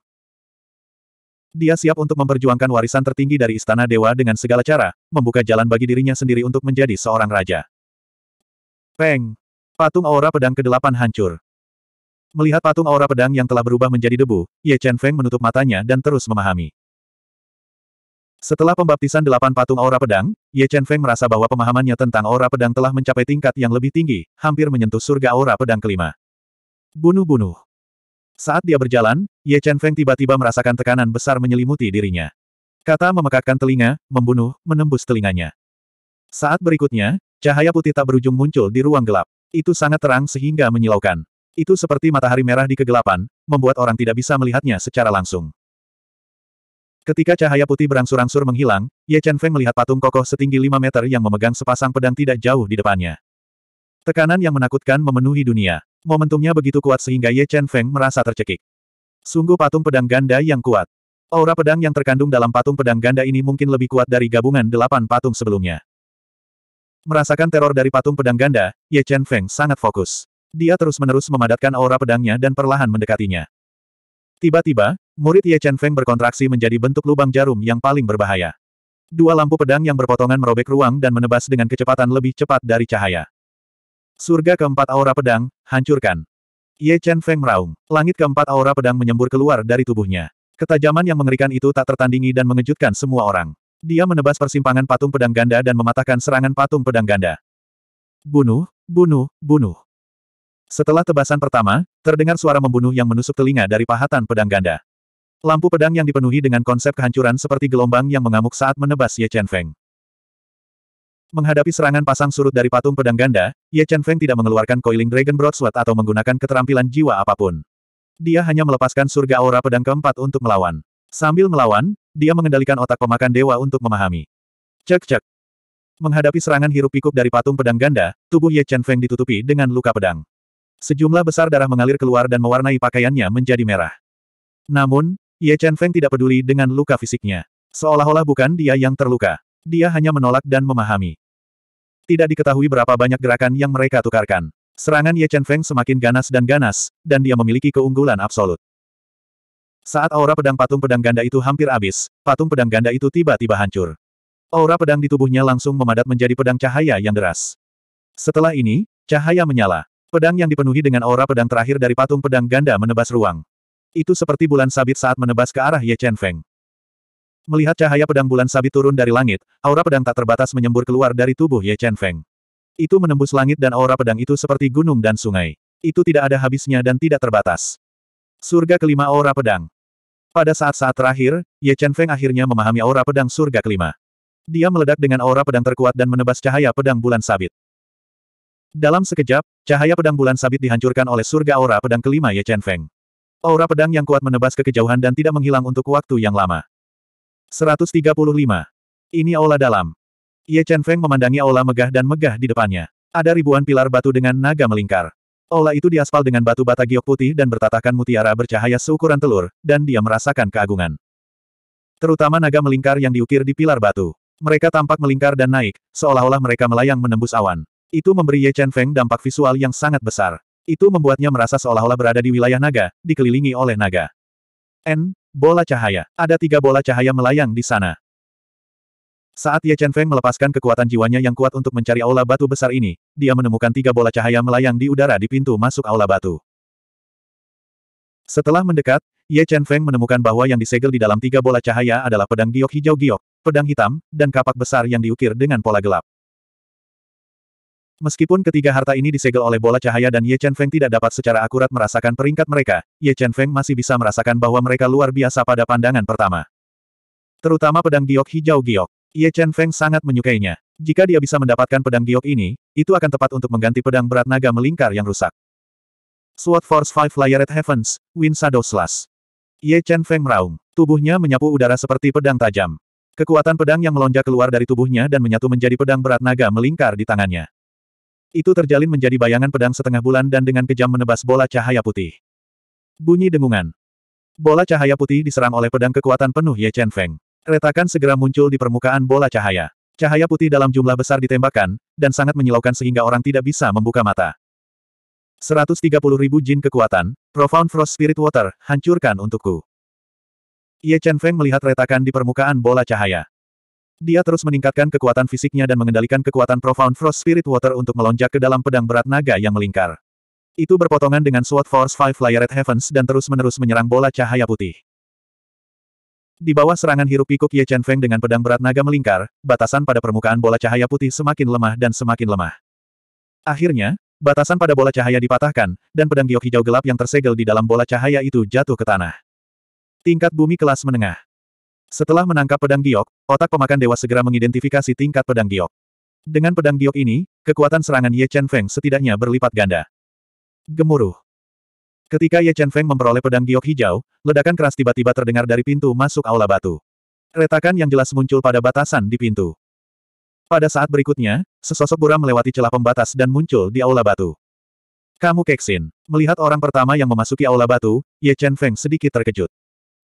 Dia siap untuk memperjuangkan warisan tertinggi dari Istana Dewa dengan segala cara, membuka jalan bagi dirinya sendiri untuk menjadi seorang raja. Peng! Patung aura pedang ke-8 hancur. Melihat patung aura pedang yang telah berubah menjadi debu, Ye Chen Feng menutup matanya dan terus memahami. Setelah pembaptisan delapan patung aura pedang, Ye Chen Feng merasa bahwa pemahamannya tentang aura pedang telah mencapai tingkat yang lebih tinggi, hampir menyentuh surga aura pedang kelima. Bunuh-bunuh. Saat dia berjalan, Ye Chen Feng tiba-tiba merasakan tekanan besar menyelimuti dirinya. Kata memekakkan telinga, membunuh, menembus telinganya. Saat berikutnya, cahaya putih tak berujung muncul di ruang gelap. Itu sangat terang sehingga menyilaukan. Itu seperti matahari merah di kegelapan, membuat orang tidak bisa melihatnya secara langsung. Ketika cahaya putih berangsur-angsur menghilang, Ye Chen Feng melihat patung kokoh setinggi 5 meter yang memegang sepasang pedang tidak jauh di depannya. Tekanan yang menakutkan memenuhi dunia. Momentumnya begitu kuat sehingga Ye Chen Feng merasa tercekik. Sungguh patung pedang ganda yang kuat. Aura pedang yang terkandung dalam patung pedang ganda ini mungkin lebih kuat dari gabungan delapan patung sebelumnya. Merasakan teror dari patung pedang ganda, Ye Chen Feng sangat fokus. Dia terus-menerus memadatkan aura pedangnya dan perlahan mendekatinya. Tiba-tiba, murid Ye Chen Feng berkontraksi menjadi bentuk lubang jarum yang paling berbahaya. Dua lampu pedang yang berpotongan merobek ruang dan menebas dengan kecepatan lebih cepat dari cahaya. Surga keempat aura pedang, hancurkan. Ye Chen Feng meraung. Langit keempat aura pedang menyembur keluar dari tubuhnya. Ketajaman yang mengerikan itu tak tertandingi dan mengejutkan semua orang. Dia menebas persimpangan patung pedang ganda dan mematahkan serangan patung pedang ganda. Bunuh, bunuh, bunuh. Setelah tebasan pertama, terdengar suara membunuh yang menusuk telinga dari pahatan pedang ganda. Lampu pedang yang dipenuhi dengan konsep kehancuran seperti gelombang yang mengamuk saat menebas Ye Chen Feng. Menghadapi serangan pasang surut dari patung pedang ganda, Ye Chen Feng tidak mengeluarkan coiling dragon broadsword atau menggunakan keterampilan jiwa apapun. Dia hanya melepaskan surga aura pedang keempat untuk melawan. Sambil melawan, dia mengendalikan otak pemakan dewa untuk memahami. Cek-cek. Menghadapi serangan hirup pikuk dari patung pedang ganda, tubuh Ye Chen Feng ditutupi dengan luka pedang. Sejumlah besar darah mengalir keluar dan mewarnai pakaiannya menjadi merah. Namun, Ye Chen Feng tidak peduli dengan luka fisiknya. Seolah-olah bukan dia yang terluka. Dia hanya menolak dan memahami. Tidak diketahui berapa banyak gerakan yang mereka tukarkan. Serangan Ye Chen Feng semakin ganas dan ganas, dan dia memiliki keunggulan absolut. Saat aura pedang patung pedang ganda itu hampir habis, patung pedang ganda itu tiba-tiba hancur. Aura pedang di tubuhnya langsung memadat menjadi pedang cahaya yang deras. Setelah ini, cahaya menyala. Pedang yang dipenuhi dengan aura pedang terakhir dari patung pedang ganda menebas ruang. Itu seperti bulan sabit saat menebas ke arah Ye Chen Feng. Melihat cahaya pedang bulan sabit turun dari langit, aura pedang tak terbatas menyembur keluar dari tubuh Ye Chen Feng. Itu menembus langit dan aura pedang itu seperti gunung dan sungai. Itu tidak ada habisnya dan tidak terbatas. Surga kelima aura pedang. Pada saat-saat terakhir, Ye Chen Feng akhirnya memahami aura pedang surga kelima. Dia meledak dengan aura pedang terkuat dan menebas cahaya pedang bulan sabit. Dalam sekejap, cahaya pedang bulan sabit dihancurkan oleh surga aura pedang kelima Ye Chen Feng. Aura pedang yang kuat menebas ke kejauhan dan tidak menghilang untuk waktu yang lama. 135. Ini aula dalam. Ye Chen Feng memandangi aula megah dan megah di depannya. Ada ribuan pilar batu dengan naga melingkar. Aula itu diaspal dengan batu bata giok putih dan bertatakan mutiara bercahaya seukuran telur, dan dia merasakan keagungan. Terutama naga melingkar yang diukir di pilar batu. Mereka tampak melingkar dan naik, seolah-olah mereka melayang menembus awan. Itu memberi Ye Chen Feng dampak visual yang sangat besar. Itu membuatnya merasa seolah-olah berada di wilayah naga, dikelilingi oleh naga. N, Bola cahaya. Ada tiga bola cahaya melayang di sana. Saat Ye Chen Feng melepaskan kekuatan jiwanya yang kuat untuk mencari aula batu besar ini, dia menemukan tiga bola cahaya melayang di udara di pintu masuk aula batu. Setelah mendekat, Ye Chen Feng menemukan bahwa yang disegel di dalam tiga bola cahaya adalah pedang giok hijau giok, pedang hitam, dan kapak besar yang diukir dengan pola gelap. Meskipun ketiga harta ini disegel oleh bola cahaya dan Ye Chen Feng tidak dapat secara akurat merasakan peringkat mereka, Ye Chen Feng masih bisa merasakan bahwa mereka luar biasa pada pandangan pertama. Terutama pedang giok hijau giok. Ye Chen Feng sangat menyukainya. Jika dia bisa mendapatkan pedang giok ini, itu akan tepat untuk mengganti pedang berat naga melingkar yang rusak. Sword Force Five Flyer at Heavens, Wind Shadow Slash. Ye Chen Feng meraung. Tubuhnya menyapu udara seperti pedang tajam. Kekuatan pedang yang melonjak keluar dari tubuhnya dan menyatu menjadi pedang berat naga melingkar di tangannya. Itu terjalin menjadi bayangan pedang setengah bulan dan dengan kejam menebas bola cahaya putih. Bunyi dengungan. Bola cahaya putih diserang oleh pedang kekuatan penuh Ye Chen Feng. Retakan segera muncul di permukaan bola cahaya. Cahaya putih dalam jumlah besar ditembakkan, dan sangat menyilaukan sehingga orang tidak bisa membuka mata. 130 ribu jin kekuatan, Profound Frost Spirit Water, hancurkan untukku. Ye Chen Feng melihat retakan di permukaan bola cahaya. Dia terus meningkatkan kekuatan fisiknya dan mengendalikan kekuatan Profound Frost Spirit Water untuk melonjak ke dalam pedang berat naga yang melingkar. Itu berpotongan dengan Sword Force Five Layered Heavens dan terus-menerus menyerang bola cahaya putih. Di bawah serangan hirup pikuk Ye Chen Feng dengan pedang berat naga melingkar, batasan pada permukaan bola cahaya putih semakin lemah dan semakin lemah. Akhirnya, batasan pada bola cahaya dipatahkan, dan pedang giok hijau gelap yang tersegel di dalam bola cahaya itu jatuh ke tanah. Tingkat bumi kelas menengah. Setelah menangkap pedang giok, otak pemakan dewa segera mengidentifikasi tingkat pedang giok. Dengan pedang giok ini, kekuatan serangan Ye Chen Feng setidaknya berlipat ganda. Gemuruh. Ketika Ye Chen Feng memperoleh pedang giok hijau, ledakan keras tiba-tiba terdengar dari pintu masuk aula batu. Retakan yang jelas muncul pada batasan di pintu. Pada saat berikutnya, sesosok buram melewati celah pembatas dan muncul di aula batu. Kamu Keksin. Melihat orang pertama yang memasuki aula batu, Ye Chen Feng sedikit terkejut.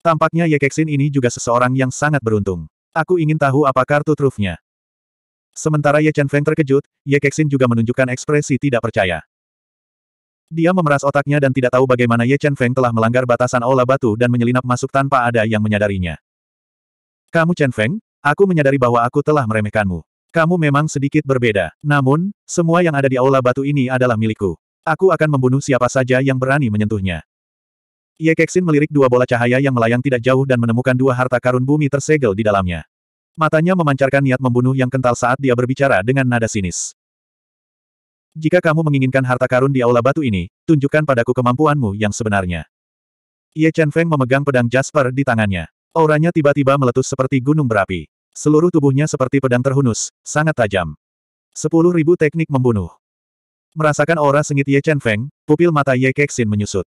Tampaknya Ye Kexin ini juga seseorang yang sangat beruntung. Aku ingin tahu apa kartu trufnya. Sementara Ye Chen Feng terkejut, Ye Kexin juga menunjukkan ekspresi tidak percaya. Dia memeras otaknya dan tidak tahu bagaimana Ye Chen Feng telah melanggar batasan aula batu dan menyelinap masuk tanpa ada yang menyadarinya. Kamu Chen Feng, aku menyadari bahwa aku telah meremehkanmu. Kamu memang sedikit berbeda. Namun, semua yang ada di aula batu ini adalah milikku. Aku akan membunuh siapa saja yang berani menyentuhnya. Ye Keksin melirik dua bola cahaya yang melayang tidak jauh dan menemukan dua harta karun bumi tersegel di dalamnya. Matanya memancarkan niat membunuh yang kental saat dia berbicara dengan nada sinis. Jika kamu menginginkan harta karun di aula batu ini, tunjukkan padaku kemampuanmu yang sebenarnya. Ye Chen Feng memegang pedang Jasper di tangannya. Auranya tiba-tiba meletus seperti gunung berapi. Seluruh tubuhnya seperti pedang terhunus, sangat tajam. Sepuluh ribu teknik membunuh. Merasakan aura sengit Ye Chen Feng, pupil mata Ye Kexin menyusut.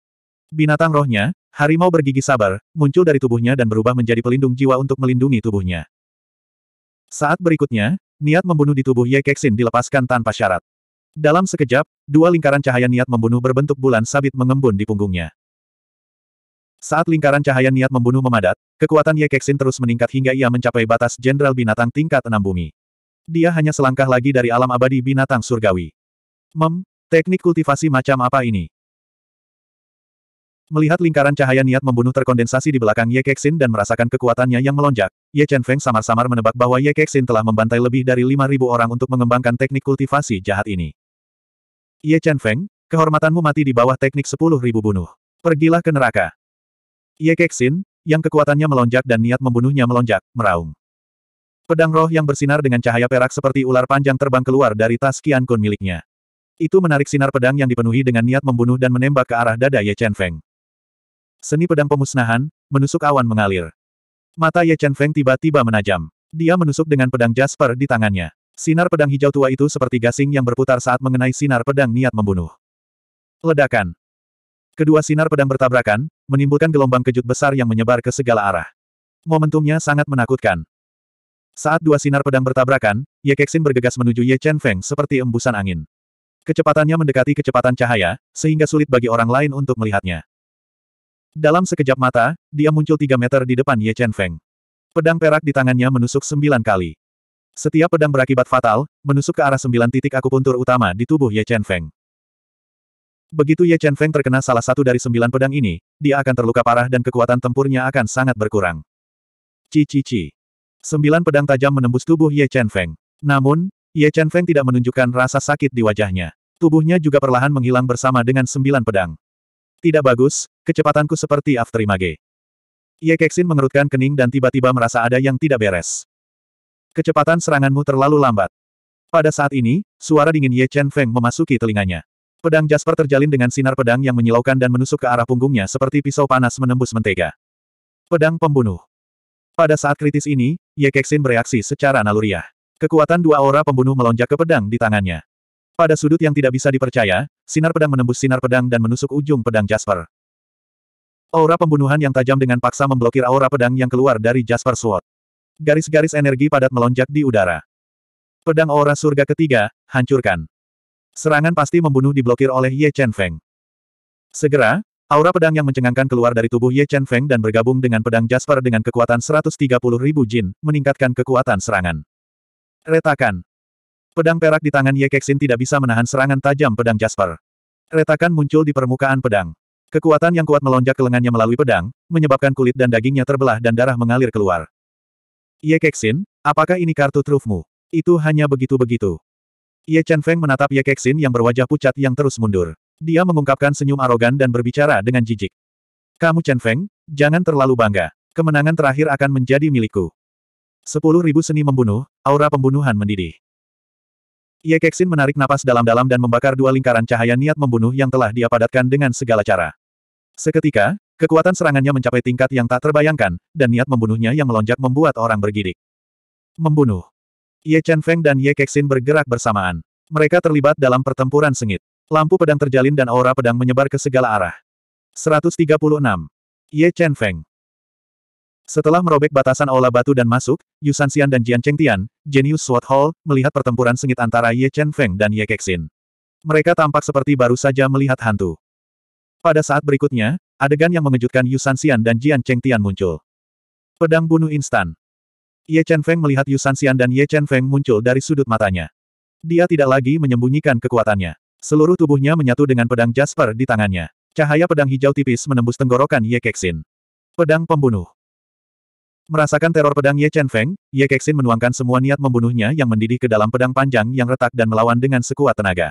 Binatang rohnya, harimau bergigi sabar, muncul dari tubuhnya dan berubah menjadi pelindung jiwa untuk melindungi tubuhnya. Saat berikutnya, niat membunuh di tubuh Ye Keksin dilepaskan tanpa syarat. Dalam sekejap, dua lingkaran cahaya niat membunuh berbentuk bulan sabit mengembun di punggungnya. Saat lingkaran cahaya niat membunuh memadat, kekuatan Ye Keksin terus meningkat hingga ia mencapai batas Jenderal Binatang tingkat enam bumi. Dia hanya selangkah lagi dari alam abadi binatang surgawi. Mem, teknik kultivasi macam apa ini? Melihat lingkaran cahaya niat membunuh terkondensasi di belakang Ye Kexin dan merasakan kekuatannya yang melonjak, Ye Chen Feng samar-samar menebak bahwa Ye Kexin telah membantai lebih dari 5.000 orang untuk mengembangkan teknik kultivasi jahat ini. Ye Chen Feng, kehormatanmu mati di bawah teknik 10.000 bunuh. Pergilah ke neraka. Ye Kexin, yang kekuatannya melonjak dan niat membunuhnya melonjak, meraung. Pedang roh yang bersinar dengan cahaya perak seperti ular panjang terbang keluar dari tas kian Kun miliknya. Itu menarik sinar pedang yang dipenuhi dengan niat membunuh dan menembak ke arah dada Ye Chen Feng. Seni pedang pemusnahan, menusuk awan mengalir. Mata Ye Chen Feng tiba-tiba menajam. Dia menusuk dengan pedang Jasper di tangannya. Sinar pedang hijau tua itu seperti gasing yang berputar saat mengenai sinar pedang niat membunuh. Ledakan. Kedua sinar pedang bertabrakan, menimbulkan gelombang kejut besar yang menyebar ke segala arah. Momentumnya sangat menakutkan. Saat dua sinar pedang bertabrakan, Ye Kexin bergegas menuju Ye Chen Feng seperti embusan angin. Kecepatannya mendekati kecepatan cahaya, sehingga sulit bagi orang lain untuk melihatnya. Dalam sekejap mata, dia muncul tiga meter di depan Ye Chen Feng. Pedang perak di tangannya menusuk sembilan kali. Setiap pedang berakibat fatal, menusuk ke arah sembilan titik akupuntur utama di tubuh Ye Chen Feng. Begitu Ye Chen Feng terkena salah satu dari sembilan pedang ini, dia akan terluka parah dan kekuatan tempurnya akan sangat berkurang. Cici-ci. Sembilan pedang tajam menembus tubuh Ye Chen Feng. Namun, Ye Chen Feng tidak menunjukkan rasa sakit di wajahnya. Tubuhnya juga perlahan menghilang bersama dengan sembilan pedang. Tidak bagus, kecepatanku seperti afterimage. Ye Keksin mengerutkan kening dan tiba-tiba merasa ada yang tidak beres. Kecepatan seranganmu terlalu lambat. Pada saat ini, suara dingin Ye Chen Feng memasuki telinganya. Pedang Jasper terjalin dengan sinar pedang yang menyilaukan dan menusuk ke arah punggungnya seperti pisau panas menembus mentega. Pedang pembunuh. Pada saat kritis ini, Ye Keksin bereaksi secara naluriah. Kekuatan dua aura pembunuh melonjak ke pedang di tangannya. Pada sudut yang tidak bisa dipercaya, Sinar pedang menembus sinar pedang dan menusuk ujung pedang Jasper. Aura pembunuhan yang tajam dengan paksa memblokir aura pedang yang keluar dari Jasper Sword. Garis-garis energi padat melonjak di udara. Pedang aura surga ketiga, hancurkan. Serangan pasti membunuh diblokir oleh Ye Chen Feng. Segera, aura pedang yang mencengangkan keluar dari tubuh Ye Chen Feng dan bergabung dengan pedang Jasper dengan kekuatan 130 ribu jin, meningkatkan kekuatan serangan. Retakan. Pedang perak di tangan Ye Keksin tidak bisa menahan serangan tajam pedang Jasper. Retakan muncul di permukaan pedang. Kekuatan yang kuat melonjak ke lengannya melalui pedang, menyebabkan kulit dan dagingnya terbelah dan darah mengalir keluar. Ye Keksin, apakah ini kartu trufmu? Itu hanya begitu-begitu. Ye Chen Feng menatap Ye Keksin yang berwajah pucat yang terus mundur. Dia mengungkapkan senyum arogan dan berbicara dengan jijik. Kamu Chen Feng, jangan terlalu bangga. Kemenangan terakhir akan menjadi milikku. Sepuluh ribu seni membunuh, aura pembunuhan mendidih. Ye Keksin menarik napas dalam-dalam dan membakar dua lingkaran cahaya niat membunuh yang telah dia padatkan dengan segala cara. Seketika, kekuatan serangannya mencapai tingkat yang tak terbayangkan, dan niat membunuhnya yang melonjak membuat orang bergidik. Membunuh. Ye Chen Feng dan Ye Keksin bergerak bersamaan. Mereka terlibat dalam pertempuran sengit. Lampu pedang terjalin dan aura pedang menyebar ke segala arah. 136. Ye Chen Feng. Setelah merobek batasan aula batu dan masuk, Yu Sanxian dan Jian Chengtian, jenius Sword Hall, melihat pertempuran sengit antara Ye Chen Feng dan Ye Kexin. Mereka tampak seperti baru saja melihat hantu. Pada saat berikutnya, adegan yang mengejutkan Yu Sanxian dan Jian Chengtian muncul. Pedang bunuh instan. Ye Chen Feng melihat Yu Sanxian dan Ye Chen Feng muncul dari sudut matanya. Dia tidak lagi menyembunyikan kekuatannya. Seluruh tubuhnya menyatu dengan pedang Jasper di tangannya. Cahaya pedang hijau tipis menembus tenggorokan Ye Kexin. Pedang pembunuh. Merasakan teror pedang Ye Chen Feng, Ye Kexin menuangkan semua niat membunuhnya yang mendidih ke dalam pedang panjang yang retak dan melawan dengan sekuat tenaga.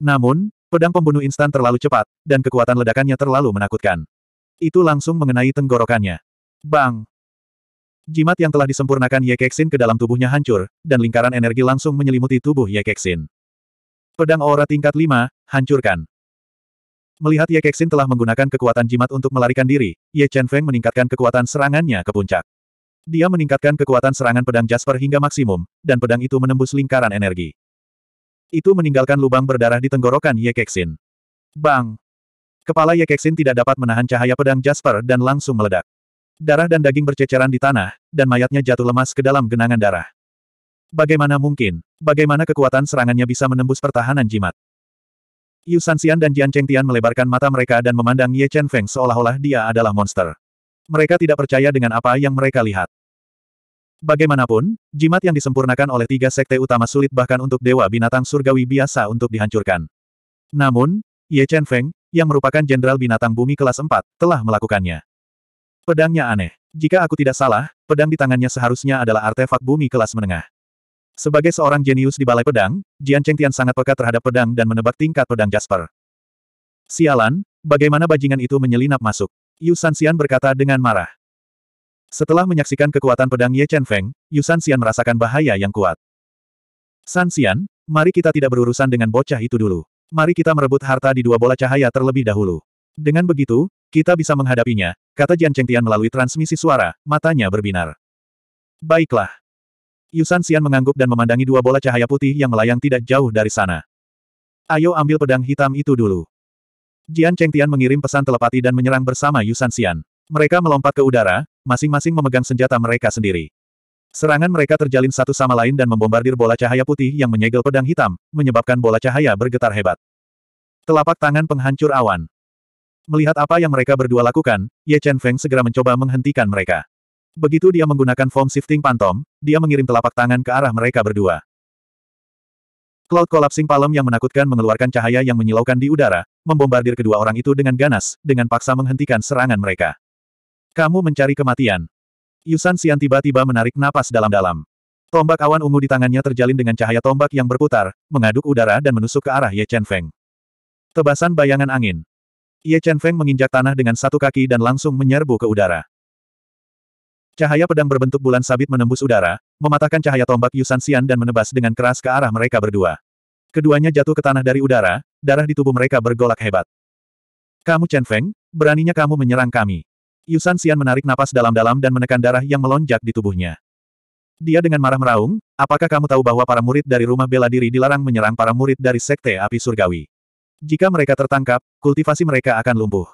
Namun, pedang pembunuh instan terlalu cepat, dan kekuatan ledakannya terlalu menakutkan. Itu langsung mengenai tenggorokannya. Bang! Jimat yang telah disempurnakan Ye Kexin ke dalam tubuhnya hancur, dan lingkaran energi langsung menyelimuti tubuh Ye Kexin. Pedang aura tingkat 5, hancurkan. Melihat Ye Kexin telah menggunakan kekuatan jimat untuk melarikan diri, Ye Chen Feng meningkatkan kekuatan serangannya ke puncak. Dia meningkatkan kekuatan serangan pedang Jasper hingga maksimum, dan pedang itu menembus lingkaran energi. Itu meninggalkan lubang berdarah di tenggorokan Ye Kexin. Bang! Kepala Ye Kexin tidak dapat menahan cahaya pedang Jasper dan langsung meledak. Darah dan daging berceceran di tanah, dan mayatnya jatuh lemas ke dalam genangan darah. Bagaimana mungkin? Bagaimana kekuatan serangannya bisa menembus pertahanan jimat? Yu Sanxian dan Jian Chengtian melebarkan mata mereka dan memandang Ye Chen Feng seolah-olah dia adalah monster. Mereka tidak percaya dengan apa yang mereka lihat. Bagaimanapun, jimat yang disempurnakan oleh tiga sekte utama sulit bahkan untuk dewa binatang surgawi biasa untuk dihancurkan. Namun, Ye Chen Feng, yang merupakan jenderal binatang bumi kelas 4, telah melakukannya. Pedangnya aneh. Jika aku tidak salah, pedang di tangannya seharusnya adalah artefak bumi kelas menengah. Sebagai seorang jenius di Balai Pedang, Jian Chengtian sangat peka terhadap pedang dan menebak tingkat pedang Jasper. Sialan, bagaimana bajingan itu menyelinap masuk? Yu Sanxian berkata dengan marah. Setelah menyaksikan kekuatan pedang Ye Chen Feng, Yu Sanxian merasakan bahaya yang kuat. Sanxian, mari kita tidak berurusan dengan bocah itu dulu. Mari kita merebut harta di dua bola cahaya terlebih dahulu. Dengan begitu, kita bisa menghadapinya, kata Jian Chengtian melalui transmisi suara, matanya berbinar. Baiklah. Yusan Xian mengangguk dan memandangi dua bola cahaya putih yang melayang tidak jauh dari sana. Ayo ambil pedang hitam itu dulu. Jian Chengtian mengirim pesan telepati dan menyerang bersama Yusan Xian. Mereka melompat ke udara, masing-masing memegang senjata mereka sendiri. Serangan mereka terjalin satu sama lain dan membombardir bola cahaya putih yang menyegel pedang hitam, menyebabkan bola cahaya bergetar hebat. Telapak tangan penghancur awan. Melihat apa yang mereka berdua lakukan, Ye Chen Feng segera mencoba menghentikan mereka. Begitu dia menggunakan form shifting pantom, dia mengirim telapak tangan ke arah mereka berdua. Cloud collapsing palem yang menakutkan mengeluarkan cahaya yang menyilaukan di udara, membombardir kedua orang itu dengan ganas, dengan paksa menghentikan serangan mereka. Kamu mencari kematian. Yusan Xian tiba-tiba menarik napas dalam-dalam. Tombak awan ungu di tangannya terjalin dengan cahaya tombak yang berputar, mengaduk udara dan menusuk ke arah Ye Chen Feng. Tebasan bayangan angin. Ye Chen Feng menginjak tanah dengan satu kaki dan langsung menyerbu ke udara. Cahaya pedang berbentuk bulan sabit menembus udara, mematahkan cahaya tombak Yusansian dan menebas dengan keras ke arah mereka berdua. Keduanya jatuh ke tanah dari udara, darah di tubuh mereka bergolak hebat. Kamu Chen Feng, beraninya kamu menyerang kami. Yusan Xian menarik napas dalam-dalam dan menekan darah yang melonjak di tubuhnya. Dia dengan marah meraung, apakah kamu tahu bahwa para murid dari rumah bela diri dilarang menyerang para murid dari sekte api surgawi? Jika mereka tertangkap, kultivasi mereka akan lumpuh.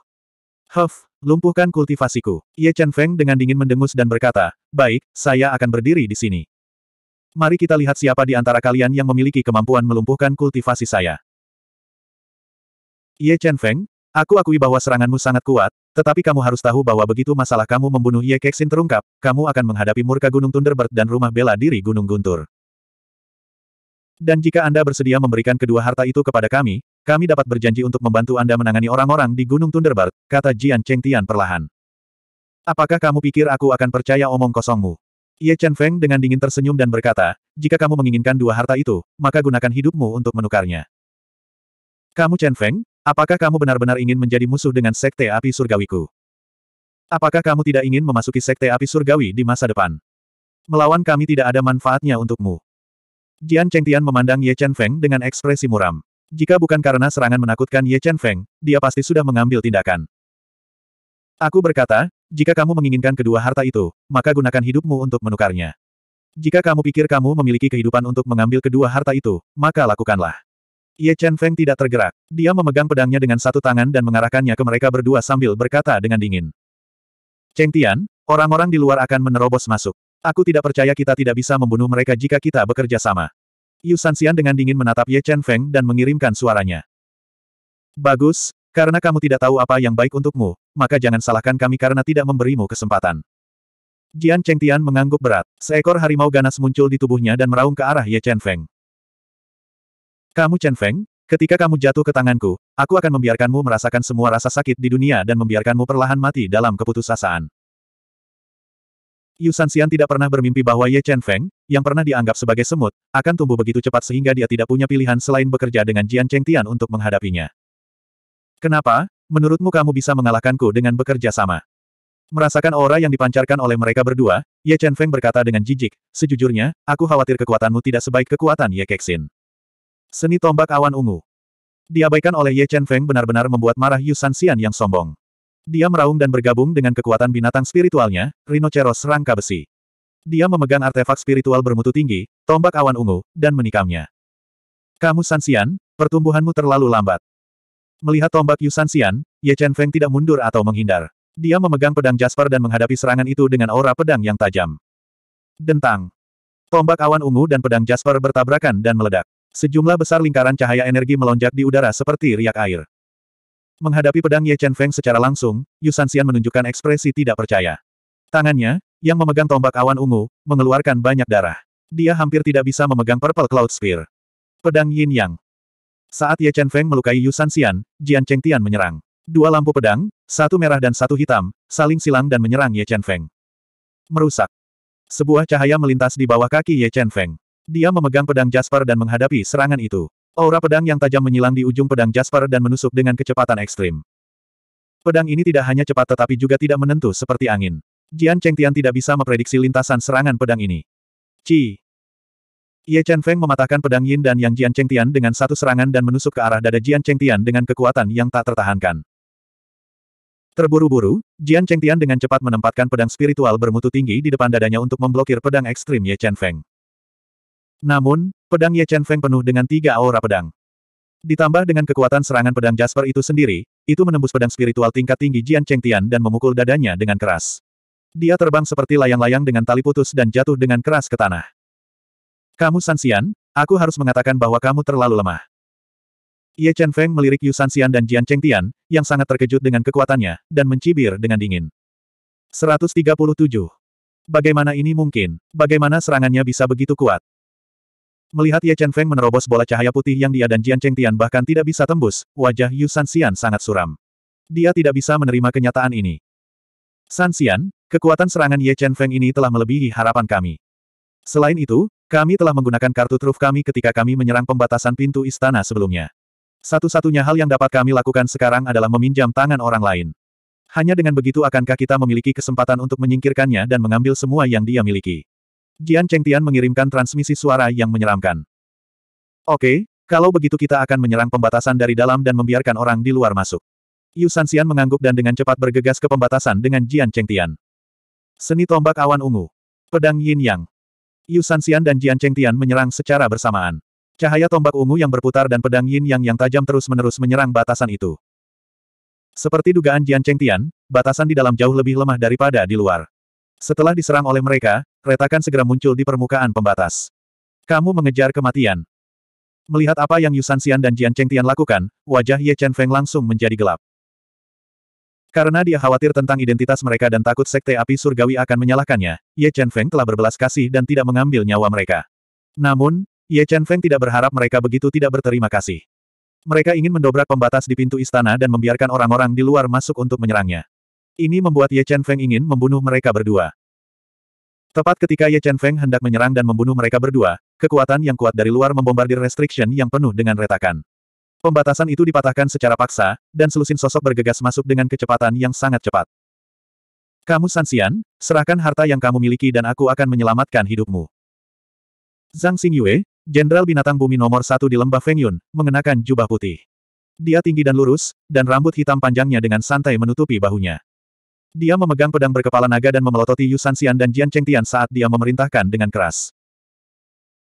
Huff, Lumpuhkan kultivasiku. Ye Chen Feng dengan dingin mendengus dan berkata, Baik, saya akan berdiri di sini. Mari kita lihat siapa di antara kalian yang memiliki kemampuan melumpuhkan kultivasi saya. Ye Chen Feng, aku akui bahwa seranganmu sangat kuat, tetapi kamu harus tahu bahwa begitu masalah kamu membunuh Ye Kexin terungkap, kamu akan menghadapi murka Gunung Thunderbird dan rumah bela diri Gunung Guntur. Dan jika Anda bersedia memberikan kedua harta itu kepada kami, kami dapat berjanji untuk membantu Anda menangani orang-orang di Gunung Thunderbird, kata Jian Cheng Tian perlahan. Apakah kamu pikir aku akan percaya omong kosongmu? Ye Chen Feng dengan dingin tersenyum dan berkata, jika kamu menginginkan dua harta itu, maka gunakan hidupmu untuk menukarnya. Kamu Chen Feng, apakah kamu benar-benar ingin menjadi musuh dengan Sekte Api Surgawiku? Apakah kamu tidak ingin memasuki Sekte Api Surgawi di masa depan? Melawan kami tidak ada manfaatnya untukmu. Jian Cheng Tian memandang Ye Chen Feng dengan ekspresi muram. Jika bukan karena serangan menakutkan Ye Chen Feng, dia pasti sudah mengambil tindakan. Aku berkata, jika kamu menginginkan kedua harta itu, maka gunakan hidupmu untuk menukarnya. Jika kamu pikir kamu memiliki kehidupan untuk mengambil kedua harta itu, maka lakukanlah. Ye Chen Feng tidak tergerak. Dia memegang pedangnya dengan satu tangan dan mengarahkannya ke mereka berdua sambil berkata dengan dingin. Cheng Tian, orang-orang di luar akan menerobos masuk. Aku tidak percaya kita tidak bisa membunuh mereka jika kita bekerja sama. Yu Sanxian dengan dingin menatap Ye Chen Feng dan mengirimkan suaranya. Bagus, karena kamu tidak tahu apa yang baik untukmu, maka jangan salahkan kami karena tidak memberimu kesempatan. Jian Cheng Tian mengangguk berat. Seekor harimau ganas muncul di tubuhnya dan meraung ke arah Ye Chen Feng. Kamu Chen Feng, ketika kamu jatuh ke tanganku, aku akan membiarkanmu merasakan semua rasa sakit di dunia dan membiarkanmu perlahan mati dalam keputusasaan. Yusan Xian tidak pernah bermimpi bahwa Ye Chen Feng, yang pernah dianggap sebagai semut, akan tumbuh begitu cepat sehingga dia tidak punya pilihan selain bekerja dengan Jian Cheng Tian untuk menghadapinya. Kenapa, menurutmu kamu bisa mengalahkanku dengan bekerja sama? Merasakan aura yang dipancarkan oleh mereka berdua, Ye Chen Feng berkata dengan jijik, sejujurnya, aku khawatir kekuatanmu tidak sebaik kekuatan Ye Kexin. Seni tombak awan ungu. Diabaikan oleh Ye Chen Feng benar-benar membuat marah Yusan Xian yang sombong. Dia meraung dan bergabung dengan kekuatan binatang spiritualnya, Rhinoceros rangka besi. Dia memegang artefak spiritual bermutu tinggi, tombak awan ungu, dan menikamnya. Kamu Sansian, pertumbuhanmu terlalu lambat. Melihat tombak Yu Sansian, Ye Chen Feng tidak mundur atau menghindar. Dia memegang pedang Jasper dan menghadapi serangan itu dengan aura pedang yang tajam. Dentang. Tombak awan ungu dan pedang Jasper bertabrakan dan meledak. Sejumlah besar lingkaran cahaya energi melonjak di udara seperti riak air. Menghadapi pedang Ye Chen Feng secara langsung, Yu Xian menunjukkan ekspresi tidak percaya. Tangannya, yang memegang tombak awan ungu, mengeluarkan banyak darah. Dia hampir tidak bisa memegang Purple Cloud Spear. Pedang Yin Yang. Saat Ye Chen Feng melukai Yu Xian, Jian Cheng Tian menyerang. Dua lampu pedang, satu merah dan satu hitam, saling silang dan menyerang Ye Chen Feng. Merusak. Sebuah cahaya melintas di bawah kaki Ye Chen Feng. Dia memegang pedang Jasper dan menghadapi serangan itu. Aura pedang yang tajam menyilang di ujung pedang Jasper dan menusuk dengan kecepatan ekstrim. Pedang ini tidak hanya cepat tetapi juga tidak menentu seperti angin. Jian Chengtian tidak bisa memprediksi lintasan serangan pedang ini. Ci. Ye Chen Feng mematahkan pedang Yin dan Yang Jian Chengtian dengan satu serangan dan menusuk ke arah dada Jian Chengtian dengan kekuatan yang tak tertahankan. Terburu-buru, Jian Chengtian dengan cepat menempatkan pedang spiritual bermutu tinggi di depan dadanya untuk memblokir pedang ekstrim Ye Chen Feng. Namun, pedang Ye Chen Feng penuh dengan tiga aura pedang. Ditambah dengan kekuatan serangan pedang Jasper itu sendiri, itu menembus pedang spiritual tingkat tinggi Jian Cheng Tian dan memukul dadanya dengan keras. Dia terbang seperti layang-layang dengan tali putus dan jatuh dengan keras ke tanah. Kamu San Xian, aku harus mengatakan bahwa kamu terlalu lemah. Ye Chen Feng melirik Yu San Xian dan Jian Cheng Tian, yang sangat terkejut dengan kekuatannya, dan mencibir dengan dingin. 137. Bagaimana ini mungkin? Bagaimana serangannya bisa begitu kuat? Melihat Ye Chen Feng menerobos bola cahaya putih yang dia dan Jian Cheng Tian bahkan tidak bisa tembus, wajah Yu San Xian sangat suram. Dia tidak bisa menerima kenyataan ini. San Xian, kekuatan serangan Ye Chen Feng ini telah melebihi harapan kami. Selain itu, kami telah menggunakan kartu truf kami ketika kami menyerang pembatasan pintu istana sebelumnya. Satu-satunya hal yang dapat kami lakukan sekarang adalah meminjam tangan orang lain. Hanya dengan begitu akankah kita memiliki kesempatan untuk menyingkirkannya dan mengambil semua yang dia miliki. Jian Chengtian mengirimkan transmisi suara yang menyeramkan. Oke, kalau begitu kita akan menyerang pembatasan dari dalam dan membiarkan orang di luar masuk. Yu Sanxian mengangguk dan dengan cepat bergegas ke pembatasan dengan Jian Chengtian. Seni tombak awan ungu. Pedang Yin Yang. Yu Sanxian dan Jian Chengtian menyerang secara bersamaan. Cahaya tombak ungu yang berputar dan pedang Yin Yang yang tajam terus-menerus menyerang batasan itu. Seperti dugaan Jian Chengtian, batasan di dalam jauh lebih lemah daripada di luar. Setelah diserang oleh mereka, retakan segera muncul di permukaan pembatas. Kamu mengejar kematian. Melihat apa yang Yusan Xian dan Jian Cheng Tian lakukan, wajah Ye Chen Feng langsung menjadi gelap. Karena dia khawatir tentang identitas mereka dan takut sekte api surgawi akan menyalahkannya, Ye Chen Feng telah berbelas kasih dan tidak mengambil nyawa mereka. Namun, Ye Chen Feng tidak berharap mereka begitu tidak berterima kasih. Mereka ingin mendobrak pembatas di pintu istana dan membiarkan orang-orang di luar masuk untuk menyerangnya. Ini membuat Ye Chen Feng ingin membunuh mereka berdua. Tepat ketika Ye Chen Feng hendak menyerang dan membunuh mereka berdua, kekuatan yang kuat dari luar membombardir restriction yang penuh dengan retakan. Pembatasan itu dipatahkan secara paksa, dan selusin sosok bergegas masuk dengan kecepatan yang sangat cepat. Kamu Xian, serahkan harta yang kamu miliki dan aku akan menyelamatkan hidupmu. Zhang Xingyue, Jenderal Binatang Bumi nomor satu di Lembah Fengyun, mengenakan jubah putih. Dia tinggi dan lurus, dan rambut hitam panjangnya dengan santai menutupi bahunya. Dia memegang pedang berkepala naga dan memelototi Yusan Xian dan Jian Cheng Tian saat dia memerintahkan dengan keras.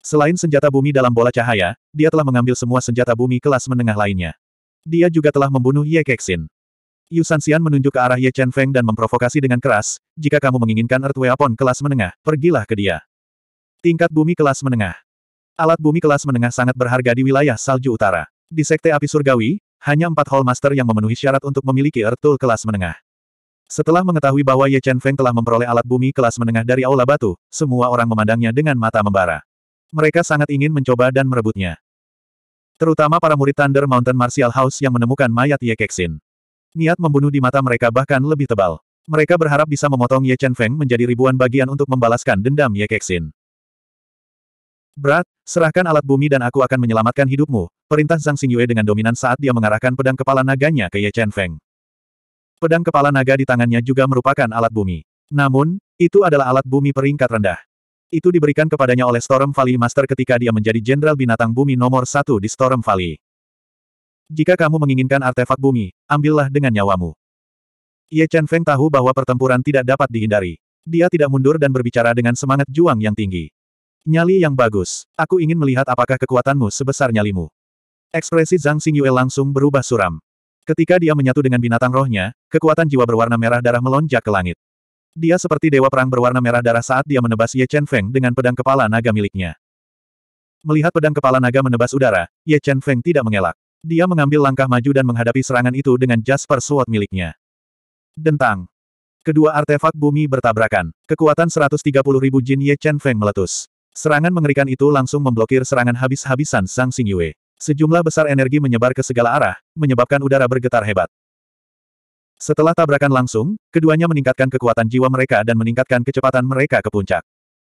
Selain senjata bumi dalam bola cahaya, dia telah mengambil semua senjata bumi kelas menengah lainnya. Dia juga telah membunuh Ye Kexin. Yusan Xian menunjuk ke arah Ye Chen Feng dan memprovokasi dengan keras, jika kamu menginginkan Earth Weapon kelas menengah, pergilah ke dia. Tingkat bumi kelas menengah. Alat bumi kelas menengah sangat berharga di wilayah Salju Utara. Di Sekte Api Surgawi, hanya empat Hall Master yang memenuhi syarat untuk memiliki Earth Tool kelas menengah. Setelah mengetahui bahwa Ye Chen Feng telah memperoleh alat bumi kelas menengah dari Aula Batu, semua orang memandangnya dengan mata membara. Mereka sangat ingin mencoba dan merebutnya. Terutama para murid Thunder Mountain Martial House yang menemukan mayat Ye Keksin. Niat membunuh di mata mereka bahkan lebih tebal. Mereka berharap bisa memotong Ye Chen Feng menjadi ribuan bagian untuk membalaskan dendam Ye Keksin. Berat, serahkan alat bumi dan aku akan menyelamatkan hidupmu, perintah Zhang Xingyue dengan dominan saat dia mengarahkan pedang kepala naganya ke Ye Chen Feng. Pedang kepala naga di tangannya juga merupakan alat bumi. Namun, itu adalah alat bumi peringkat rendah. Itu diberikan kepadanya oleh Storm Valley Master ketika dia menjadi Jenderal Binatang Bumi nomor satu di Storm Valley. Jika kamu menginginkan artefak bumi, ambillah dengan nyawamu. Ye Chen Feng tahu bahwa pertempuran tidak dapat dihindari. Dia tidak mundur dan berbicara dengan semangat juang yang tinggi. Nyali yang bagus. Aku ingin melihat apakah kekuatanmu sebesar nyalimu. Ekspresi Zhang Xingyue langsung berubah suram. Ketika dia menyatu dengan binatang rohnya, kekuatan jiwa berwarna merah darah melonjak ke langit. Dia seperti dewa perang berwarna merah darah saat dia menebas Ye Chen Feng dengan pedang kepala naga miliknya. Melihat pedang kepala naga menebas udara, Ye Chen Feng tidak mengelak. Dia mengambil langkah maju dan menghadapi serangan itu dengan Jasper Sword miliknya. Dentang. Kedua artefak bumi bertabrakan. Kekuatan 130 ribu jin Ye Chen Feng meletus. Serangan mengerikan itu langsung memblokir serangan habis-habisan Sang Sing Yue. Sejumlah besar energi menyebar ke segala arah, menyebabkan udara bergetar hebat. Setelah tabrakan langsung, keduanya meningkatkan kekuatan jiwa mereka dan meningkatkan kecepatan mereka ke puncak.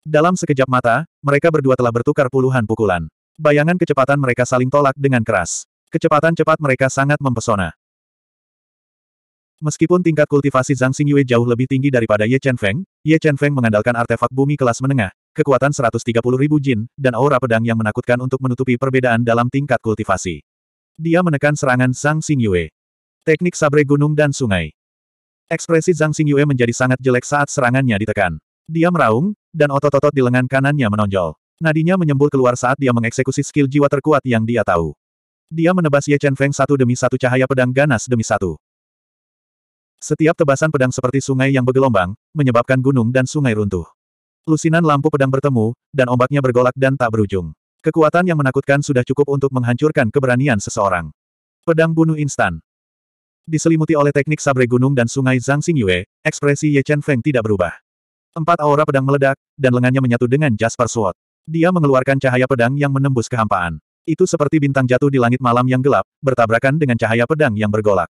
Dalam sekejap mata, mereka berdua telah bertukar puluhan pukulan. Bayangan kecepatan mereka saling tolak dengan keras. Kecepatan cepat mereka sangat mempesona. Meskipun tingkat kultivasi Zhang Xingyue jauh lebih tinggi daripada Ye Chen Feng, Ye Chen Feng mengandalkan artefak bumi kelas menengah, kekuatan 130 ribu jin, dan aura pedang yang menakutkan untuk menutupi perbedaan dalam tingkat kultivasi. Dia menekan serangan Zhang Xingyue. Teknik sabre gunung dan sungai. Ekspresi Zhang Xingyue menjadi sangat jelek saat serangannya ditekan. Dia meraung, dan otot-otot di lengan kanannya menonjol. Nadinya menyembul keluar saat dia mengeksekusi skill jiwa terkuat yang dia tahu. Dia menebas Ye Chen Feng satu demi satu cahaya pedang ganas demi satu. Setiap tebasan pedang seperti sungai yang bergelombang, menyebabkan gunung dan sungai runtuh. Lusinan lampu pedang bertemu, dan ombaknya bergolak dan tak berujung. Kekuatan yang menakutkan sudah cukup untuk menghancurkan keberanian seseorang. Pedang bunuh instan. Diselimuti oleh teknik sabre gunung dan sungai Zhang Xingyue, ekspresi Ye Chen Feng tidak berubah. Empat aura pedang meledak, dan lengannya menyatu dengan Jasper Sword. Dia mengeluarkan cahaya pedang yang menembus kehampaan. Itu seperti bintang jatuh di langit malam yang gelap, bertabrakan dengan cahaya pedang yang bergolak.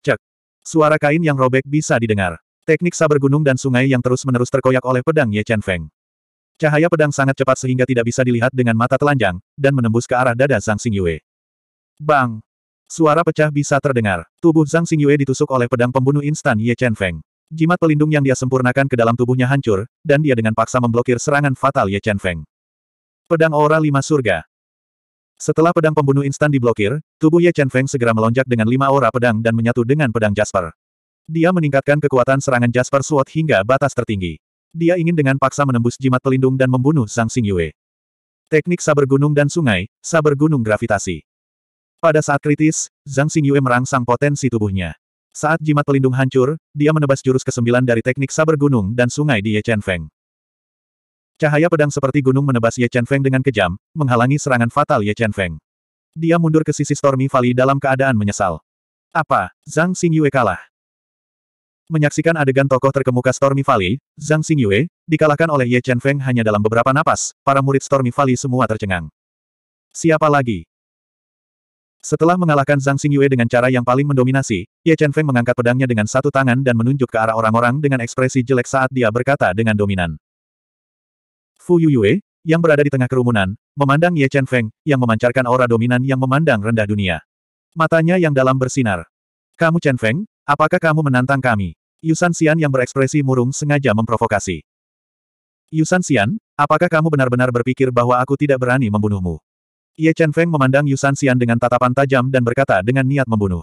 Cek. Suara kain yang robek bisa didengar. Teknik sabar gunung dan sungai yang terus-menerus terkoyak oleh pedang Ye Chen Feng. Cahaya pedang sangat cepat sehingga tidak bisa dilihat dengan mata telanjang, dan menembus ke arah dada Zhang Xingyue. Bang! Suara pecah bisa terdengar. Tubuh Zhang Xingyue ditusuk oleh pedang pembunuh instan Ye Chen Feng. Jimat pelindung yang dia sempurnakan ke dalam tubuhnya hancur, dan dia dengan paksa memblokir serangan fatal Ye Chen Feng. Pedang Aura Lima Surga Setelah pedang pembunuh instan diblokir, tubuh Ye Chen Feng segera melonjak dengan lima aura pedang dan menyatu dengan pedang Jasper. Dia meningkatkan kekuatan serangan Jasper Sword hingga batas tertinggi. Dia ingin dengan paksa menembus jimat pelindung dan membunuh Zhang Xingyue. Teknik saber gunung dan sungai, saber gunung gravitasi. Pada saat kritis, Zhang Xingyue merangsang potensi tubuhnya. Saat jimat pelindung hancur, dia menebas jurus kesembilan dari teknik saber gunung dan sungai di Ye Chen Feng. Cahaya pedang seperti gunung menebas Ye Chen Feng dengan kejam, menghalangi serangan fatal Ye Chen Feng. Dia mundur ke sisi Stormy Valley dalam keadaan menyesal. Apa, Zhang Xingyue kalah? Menyaksikan adegan tokoh terkemuka Stormy Valley, Zhang Xingyue, dikalahkan oleh Ye Chen Feng hanya dalam beberapa napas, para murid Stormy Valley semua tercengang. Siapa lagi? Setelah mengalahkan Zhang Xingyue dengan cara yang paling mendominasi, Ye Chen Feng mengangkat pedangnya dengan satu tangan dan menunjuk ke arah orang-orang dengan ekspresi jelek saat dia berkata dengan dominan. Fu Yuyue, yang berada di tengah kerumunan, memandang Ye Chen Feng, yang memancarkan aura dominan yang memandang rendah dunia. Matanya yang dalam bersinar. Kamu Chen Feng, Apakah kamu menantang kami? Yusan Xian yang berekspresi murung sengaja memprovokasi. Yusan Xian, apakah kamu benar-benar berpikir bahwa aku tidak berani membunuhmu? Ye Chen Feng memandang Yusan Xian dengan tatapan tajam dan berkata dengan niat membunuh.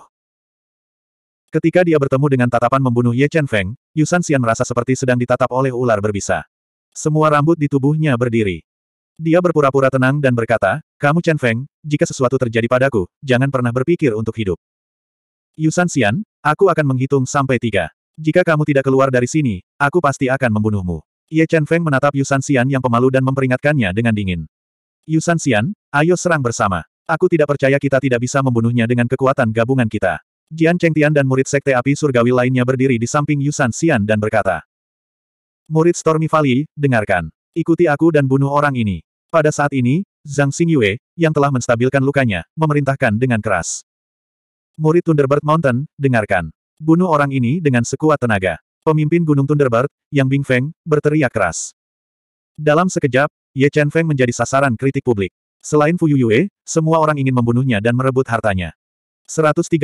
Ketika dia bertemu dengan tatapan membunuh Ye Chen Feng, Yusan Xian merasa seperti sedang ditatap oleh ular berbisa. Semua rambut di tubuhnya berdiri. Dia berpura-pura tenang dan berkata, kamu Chen Feng, jika sesuatu terjadi padaku, jangan pernah berpikir untuk hidup. Yusan Xian, aku akan menghitung sampai tiga. Jika kamu tidak keluar dari sini, aku pasti akan membunuhmu. Ye Chen Feng menatap Yusan Xian yang pemalu dan memperingatkannya dengan dingin. Yusan Xian, ayo serang bersama. Aku tidak percaya kita tidak bisa membunuhnya dengan kekuatan gabungan kita. Jian Cheng Tian dan murid Sekte Api Surgawi lainnya berdiri di samping Yusan Xian dan berkata. Murid Stormy Valley, dengarkan. Ikuti aku dan bunuh orang ini. Pada saat ini, Zhang Xingyue, yang telah menstabilkan lukanya, memerintahkan dengan keras. Murid Thunderbird Mountain, dengarkan. Bunuh orang ini dengan sekuat tenaga. Pemimpin Gunung Thunderbird, Yang Bing Feng, berteriak keras. Dalam sekejap, Ye Chen Feng menjadi sasaran kritik publik. Selain Fu Yuyue, semua orang ingin membunuhnya dan merebut hartanya. 138.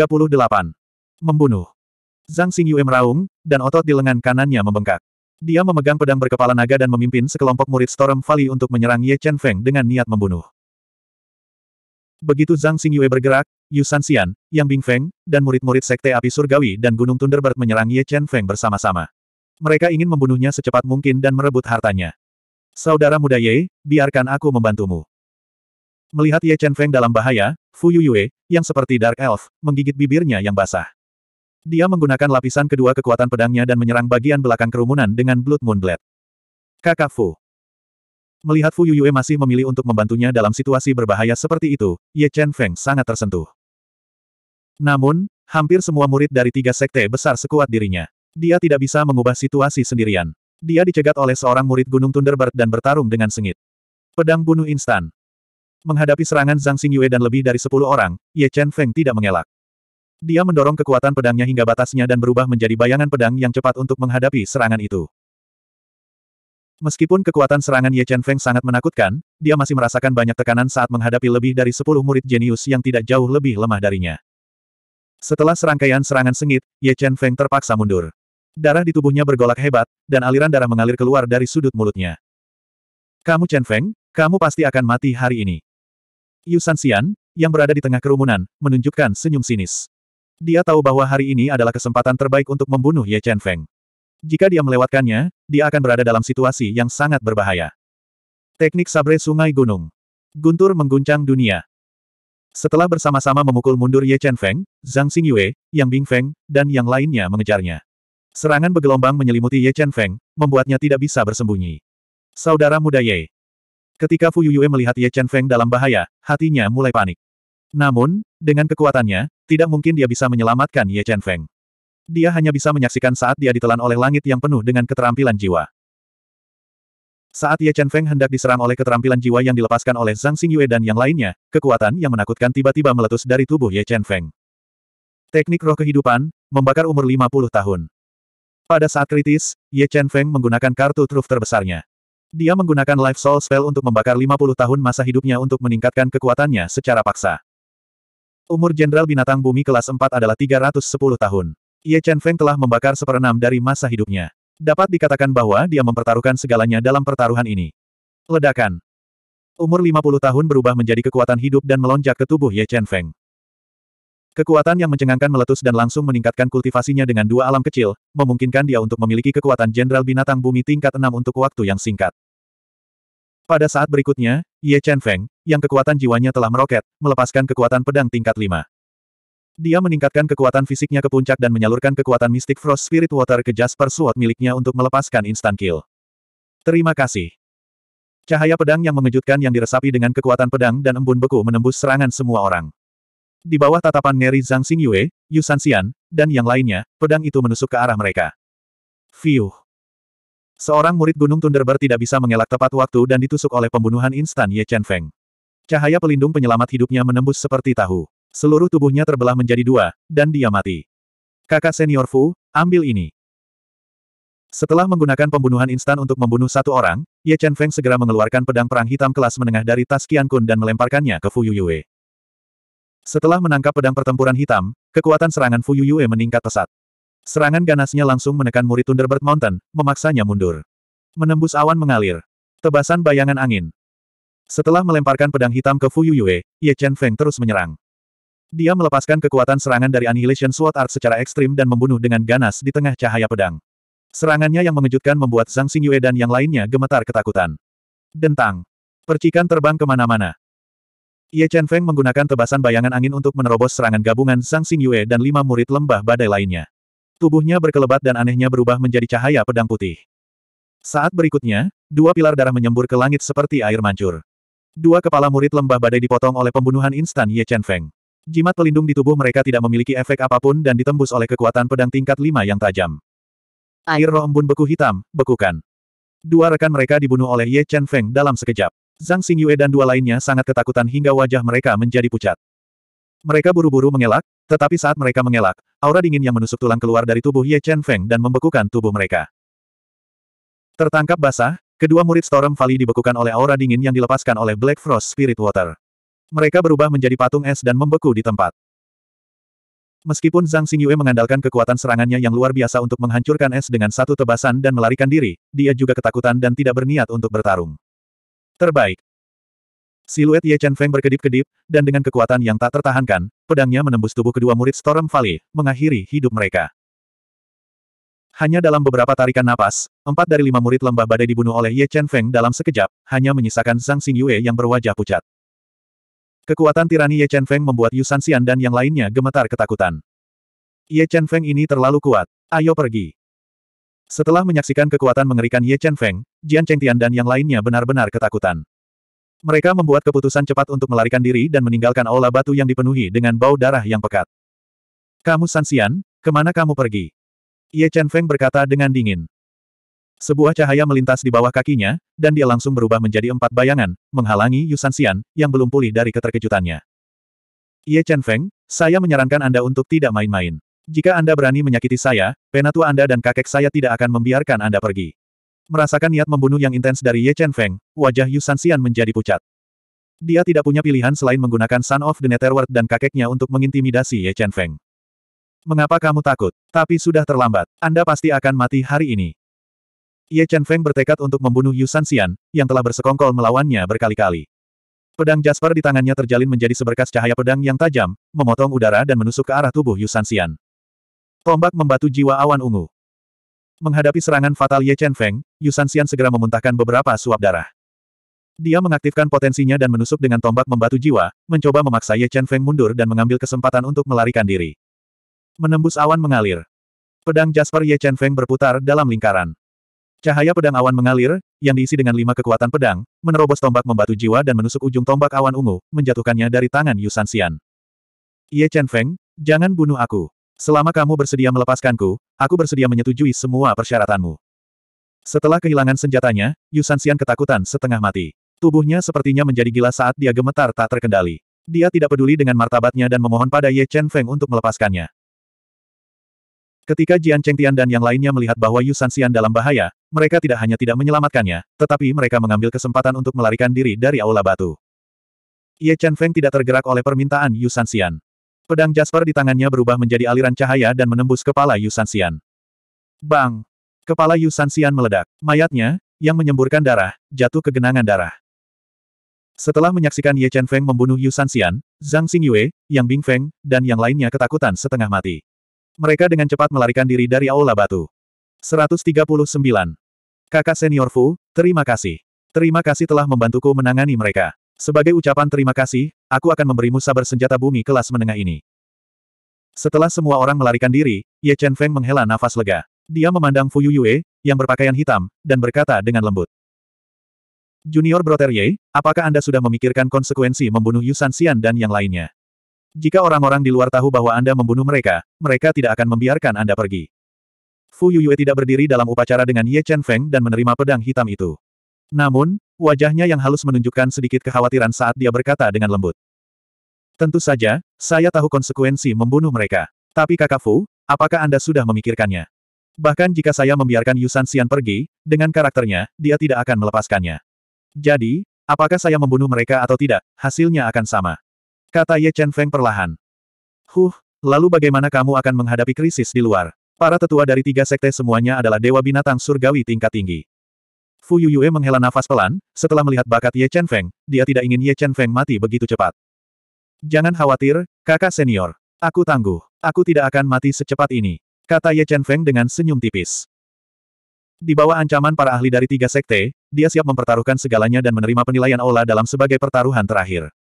Membunuh. Zhang Xingyue meraung, dan otot di lengan kanannya membengkak. Dia memegang pedang berkepala naga dan memimpin sekelompok murid Storm Valley untuk menyerang Ye Chen Feng dengan niat membunuh. Begitu Zhang Xingyue bergerak, Yu Sanxian, Yang Bingfeng, dan murid-murid Sekte Api Surgawi dan Gunung Thunderbird menyerang Ye Chen Feng bersama-sama. Mereka ingin membunuhnya secepat mungkin dan merebut hartanya. Saudara muda Ye, biarkan aku membantumu. Melihat Ye Chen Feng dalam bahaya, Fu Yuyue, yang seperti Dark Elf, menggigit bibirnya yang basah. Dia menggunakan lapisan kedua kekuatan pedangnya dan menyerang bagian belakang kerumunan dengan Blood Moon Blade. Kakak Fu. Melihat Fu Yuyue masih memilih untuk membantunya dalam situasi berbahaya seperti itu, Ye Chen Feng sangat tersentuh. Namun, hampir semua murid dari tiga sekte besar sekuat dirinya. Dia tidak bisa mengubah situasi sendirian. Dia dicegat oleh seorang murid Gunung Thunderbird dan bertarung dengan sengit. Pedang bunuh instan. Menghadapi serangan Zhang Xingyue dan lebih dari sepuluh orang, Ye Chen Feng tidak mengelak. Dia mendorong kekuatan pedangnya hingga batasnya dan berubah menjadi bayangan pedang yang cepat untuk menghadapi serangan itu. Meskipun kekuatan serangan Ye Chen Feng sangat menakutkan, dia masih merasakan banyak tekanan saat menghadapi lebih dari sepuluh murid jenius yang tidak jauh lebih lemah darinya. Setelah serangkaian serangan sengit, Ye Chen Feng terpaksa mundur. Darah di tubuhnya bergolak hebat, dan aliran darah mengalir keluar dari sudut mulutnya. Kamu Chen Feng, kamu pasti akan mati hari ini. Yu Sanxian, yang berada di tengah kerumunan, menunjukkan senyum sinis. Dia tahu bahwa hari ini adalah kesempatan terbaik untuk membunuh Ye Chen Feng. Jika dia melewatkannya, dia akan berada dalam situasi yang sangat berbahaya. Teknik sabre sungai gunung. Guntur mengguncang dunia. Setelah bersama-sama memukul mundur Ye Chen Feng, Zhang Xingyue, Yang Bing Feng, dan yang lainnya mengejarnya. Serangan bergelombang menyelimuti Ye Chen Feng, membuatnya tidak bisa bersembunyi. Saudara muda Ye. Ketika Fu Yuyue melihat Ye Chen Feng dalam bahaya, hatinya mulai panik. Namun, dengan kekuatannya, tidak mungkin dia bisa menyelamatkan Ye Chen Feng. Dia hanya bisa menyaksikan saat dia ditelan oleh langit yang penuh dengan keterampilan jiwa. Saat Ye Chen Feng hendak diserang oleh keterampilan jiwa yang dilepaskan oleh Zhang Xingyue dan yang lainnya, kekuatan yang menakutkan tiba-tiba meletus dari tubuh Ye Chen Feng. Teknik roh kehidupan, membakar umur 50 tahun. Pada saat kritis, Ye Chen Feng menggunakan kartu truf terbesarnya. Dia menggunakan Life Soul Spell untuk membakar 50 tahun masa hidupnya untuk meningkatkan kekuatannya secara paksa. Umur Jenderal Binatang Bumi kelas 4 adalah 310 tahun. Ye Chen Feng telah membakar seperenam dari masa hidupnya. Dapat dikatakan bahwa dia mempertaruhkan segalanya dalam pertaruhan ini. Ledakan. Umur 50 tahun berubah menjadi kekuatan hidup dan melonjak ke tubuh Ye Chen Feng. Kekuatan yang mencengangkan meletus dan langsung meningkatkan kultivasinya dengan dua alam kecil, memungkinkan dia untuk memiliki kekuatan Jenderal Binatang Bumi tingkat 6 untuk waktu yang singkat. Pada saat berikutnya, Ye Chen Feng, yang kekuatan jiwanya telah meroket, melepaskan kekuatan pedang tingkat 5. Dia meningkatkan kekuatan fisiknya ke puncak dan menyalurkan kekuatan mistik Frost Spirit Water ke Jasper Sword miliknya untuk melepaskan instant kill. Terima kasih. Cahaya pedang yang mengejutkan yang diresapi dengan kekuatan pedang dan embun beku menembus serangan semua orang. Di bawah tatapan Neri Zhang Xingyue, Yu Sanxian, dan yang lainnya, pedang itu menusuk ke arah mereka. Fiuh. Seorang murid Gunung Thunderbird tidak bisa mengelak tepat waktu dan ditusuk oleh pembunuhan instan Ye Chen Feng. Cahaya pelindung penyelamat hidupnya menembus seperti tahu. Seluruh tubuhnya terbelah menjadi dua, dan dia mati. Kakak senior Fu, ambil ini. Setelah menggunakan pembunuhan instan untuk membunuh satu orang, Ye Chen Feng segera mengeluarkan pedang perang hitam kelas menengah dari tas Qian Kun dan melemparkannya ke Fu Yuyue. Setelah menangkap pedang pertempuran hitam, kekuatan serangan Fu Yuyue meningkat pesat. Serangan ganasnya langsung menekan murid Thunderbird Mountain, memaksanya mundur. Menembus awan mengalir. Tebasan bayangan angin. Setelah melemparkan pedang hitam ke Fu Yuyue, Ye Chen Feng terus menyerang. Dia melepaskan kekuatan serangan dari Annihilation Sword Art secara ekstrim dan membunuh dengan ganas di tengah cahaya pedang. Serangannya yang mengejutkan membuat Zhang Xingyue dan yang lainnya gemetar ketakutan. Dentang. Percikan terbang kemana-mana. Ye Chen Feng menggunakan tebasan bayangan angin untuk menerobos serangan gabungan Zhang Xingyue dan lima murid lembah badai lainnya. Tubuhnya berkelebat dan anehnya berubah menjadi cahaya pedang putih. Saat berikutnya, dua pilar darah menyembur ke langit seperti air mancur. Dua kepala murid lembah badai dipotong oleh pembunuhan instan Ye Chen Feng. Jimat pelindung di tubuh mereka tidak memiliki efek apapun dan ditembus oleh kekuatan pedang tingkat lima yang tajam. Air roh embun beku hitam, bekukan. Dua rekan mereka dibunuh oleh Ye Chen Feng dalam sekejap. Zhang Xingyue dan dua lainnya sangat ketakutan hingga wajah mereka menjadi pucat. Mereka buru-buru mengelak, tetapi saat mereka mengelak, aura dingin yang menusuk tulang keluar dari tubuh Ye Chen Feng dan membekukan tubuh mereka. Tertangkap basah, kedua murid Storm Valley dibekukan oleh aura dingin yang dilepaskan oleh Black Frost Spirit Water. Mereka berubah menjadi patung es dan membeku di tempat. Meskipun Zhang Xingyue mengandalkan kekuatan serangannya yang luar biasa untuk menghancurkan es dengan satu tebasan dan melarikan diri, dia juga ketakutan dan tidak berniat untuk bertarung. Terbaik. Siluet Ye Chen Feng berkedip-kedip, dan dengan kekuatan yang tak tertahankan, pedangnya menembus tubuh kedua murid Storm Valley, mengakhiri hidup mereka. Hanya dalam beberapa tarikan napas, empat dari lima murid lembah badai dibunuh oleh Ye Chen Feng dalam sekejap, hanya menyisakan Zhang Xingyue yang berwajah pucat. Kekuatan tirani Ye Chen Feng membuat Yu San Xian dan yang lainnya gemetar ketakutan. Ye Chen Feng ini terlalu kuat. Ayo pergi. Setelah menyaksikan kekuatan mengerikan Ye Chen Feng, Jian Cheng Tian dan yang lainnya benar-benar ketakutan. Mereka membuat keputusan cepat untuk melarikan diri dan meninggalkan aula batu yang dipenuhi dengan bau darah yang pekat. Kamu San Xian, kemana kamu pergi? Ye Chen Feng berkata dengan dingin. Sebuah cahaya melintas di bawah kakinya, dan dia langsung berubah menjadi empat bayangan, menghalangi Yu Xian, yang belum pulih dari keterkejutannya. Ye Chen Feng, saya menyarankan Anda untuk tidak main-main. Jika Anda berani menyakiti saya, penatua Anda dan kakek saya tidak akan membiarkan Anda pergi. Merasakan niat membunuh yang intens dari Ye Chen Feng, wajah Yu Xian menjadi pucat. Dia tidak punya pilihan selain menggunakan Sun of the Netherworld dan kakeknya untuk mengintimidasi Ye Chen Feng. Mengapa kamu takut? Tapi sudah terlambat. Anda pasti akan mati hari ini. Ye Chen Feng bertekad untuk membunuh Yu San yang telah bersekongkol melawannya berkali-kali. Pedang Jasper di tangannya terjalin menjadi seberkas cahaya pedang yang tajam, memotong udara dan menusuk ke arah tubuh Yu San Tombak membatu jiwa awan ungu. Menghadapi serangan fatal Ye Chen Feng, Yu San segera memuntahkan beberapa suap darah. Dia mengaktifkan potensinya dan menusuk dengan tombak membatu jiwa, mencoba memaksa Ye Chen Feng mundur dan mengambil kesempatan untuk melarikan diri. Menembus awan mengalir. Pedang Jasper Ye Chen Feng berputar dalam lingkaran. Cahaya pedang awan mengalir, yang diisi dengan lima kekuatan pedang, menerobos tombak membatu jiwa dan menusuk ujung tombak awan ungu, menjatuhkannya dari tangan Yusan Xian. Ye Chen Feng, jangan bunuh aku. Selama kamu bersedia melepaskanku, aku bersedia menyetujui semua persyaratanmu. Setelah kehilangan senjatanya, Yusan Xian ketakutan setengah mati. Tubuhnya sepertinya menjadi gila saat dia gemetar tak terkendali. Dia tidak peduli dengan martabatnya dan memohon pada Ye Chen Feng untuk melepaskannya. Ketika Jian Chengtian dan yang lainnya melihat bahwa Yu Sanxian dalam bahaya, mereka tidak hanya tidak menyelamatkannya, tetapi mereka mengambil kesempatan untuk melarikan diri dari aula batu. Ye Chen Feng tidak tergerak oleh permintaan Yu Sanxian. Pedang Jasper di tangannya berubah menjadi aliran cahaya dan menembus kepala Yu Sanxian. Bang! Kepala Yu Sanxian meledak. Mayatnya, yang menyemburkan darah, jatuh ke genangan darah. Setelah menyaksikan Ye Chen Feng membunuh Yu Sanxian, Zhang Xingyue, Yang Bing Feng, dan yang lainnya ketakutan setengah mati. Mereka dengan cepat melarikan diri dari Aula Batu. 139. Kakak senior Fu, terima kasih. Terima kasih telah membantuku menangani mereka. Sebagai ucapan terima kasih, aku akan memberimu sabar senjata bumi kelas menengah ini. Setelah semua orang melarikan diri, Ye Chen Feng menghela nafas lega. Dia memandang Fu Yuyue, yang berpakaian hitam, dan berkata dengan lembut. Junior Brother Ye, apakah Anda sudah memikirkan konsekuensi membunuh Yusan Xian dan yang lainnya? Jika orang-orang di luar tahu bahwa Anda membunuh mereka, mereka tidak akan membiarkan Anda pergi. Fu Yuyue tidak berdiri dalam upacara dengan Ye Chen Feng dan menerima pedang hitam itu. Namun, wajahnya yang halus menunjukkan sedikit kekhawatiran saat dia berkata dengan lembut. Tentu saja, saya tahu konsekuensi membunuh mereka. Tapi kakak Fu, apakah Anda sudah memikirkannya? Bahkan jika saya membiarkan Yusan Xian pergi, dengan karakternya, dia tidak akan melepaskannya. Jadi, apakah saya membunuh mereka atau tidak, hasilnya akan sama. Kata Ye Chen Feng perlahan. Huh, lalu bagaimana kamu akan menghadapi krisis di luar? Para tetua dari tiga sekte semuanya adalah dewa binatang surgawi tingkat tinggi. Fu Yue menghela nafas pelan, setelah melihat bakat Ye Chen Feng, dia tidak ingin Ye Chen Feng mati begitu cepat. Jangan khawatir, kakak senior. Aku tangguh. Aku tidak akan mati secepat ini. Kata Ye Chen Feng dengan senyum tipis. Di bawah ancaman para ahli dari tiga sekte, dia siap mempertaruhkan segalanya dan menerima penilaian Ola dalam sebagai pertaruhan terakhir.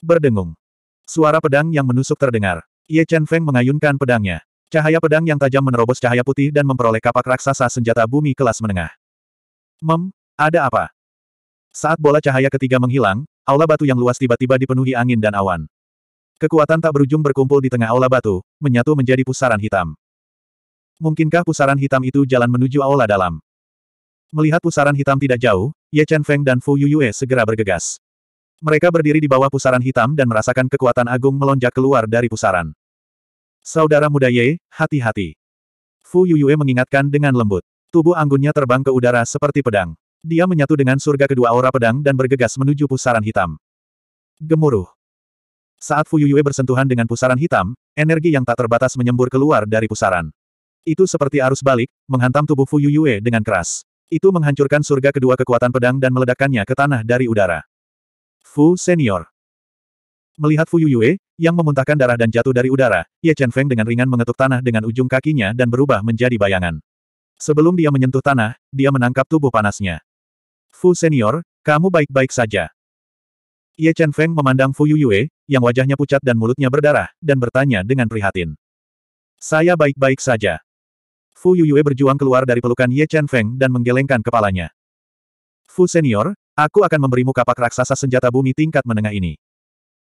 Berdengung. Suara pedang yang menusuk terdengar. Ye Chen Feng mengayunkan pedangnya. Cahaya pedang yang tajam menerobos cahaya putih dan memperoleh kapak raksasa senjata bumi kelas menengah. Mem, ada apa? Saat bola cahaya ketiga menghilang, aula batu yang luas tiba-tiba dipenuhi angin dan awan. Kekuatan tak berujung berkumpul di tengah aula batu, menyatu menjadi pusaran hitam. Mungkinkah pusaran hitam itu jalan menuju aula dalam? Melihat pusaran hitam tidak jauh, Ye Chen Feng dan Fu Yuyue segera bergegas. Mereka berdiri di bawah pusaran hitam dan merasakan kekuatan agung melonjak keluar dari pusaran. Saudara muda Ye, hati-hati. Fu Yuyue mengingatkan dengan lembut. Tubuh anggunnya terbang ke udara seperti pedang. Dia menyatu dengan surga kedua aura pedang dan bergegas menuju pusaran hitam. Gemuruh. Saat Fu Yuyue bersentuhan dengan pusaran hitam, energi yang tak terbatas menyembur keluar dari pusaran. Itu seperti arus balik, menghantam tubuh Fu Yuyue dengan keras. Itu menghancurkan surga kedua kekuatan pedang dan meledakkannya ke tanah dari udara. Fu Senior. Melihat Fu Yuyue, yang memuntahkan darah dan jatuh dari udara, Ye Chen Feng dengan ringan mengetuk tanah dengan ujung kakinya dan berubah menjadi bayangan. Sebelum dia menyentuh tanah, dia menangkap tubuh panasnya. Fu Senior, kamu baik-baik saja. Ye Chen Feng memandang Fu Yuyue, yang wajahnya pucat dan mulutnya berdarah, dan bertanya dengan prihatin. Saya baik-baik saja. Fu Yuyue berjuang keluar dari pelukan Ye Chen Feng dan menggelengkan kepalanya. Fu Senior, Aku akan memberimu kapak raksasa senjata bumi tingkat menengah ini.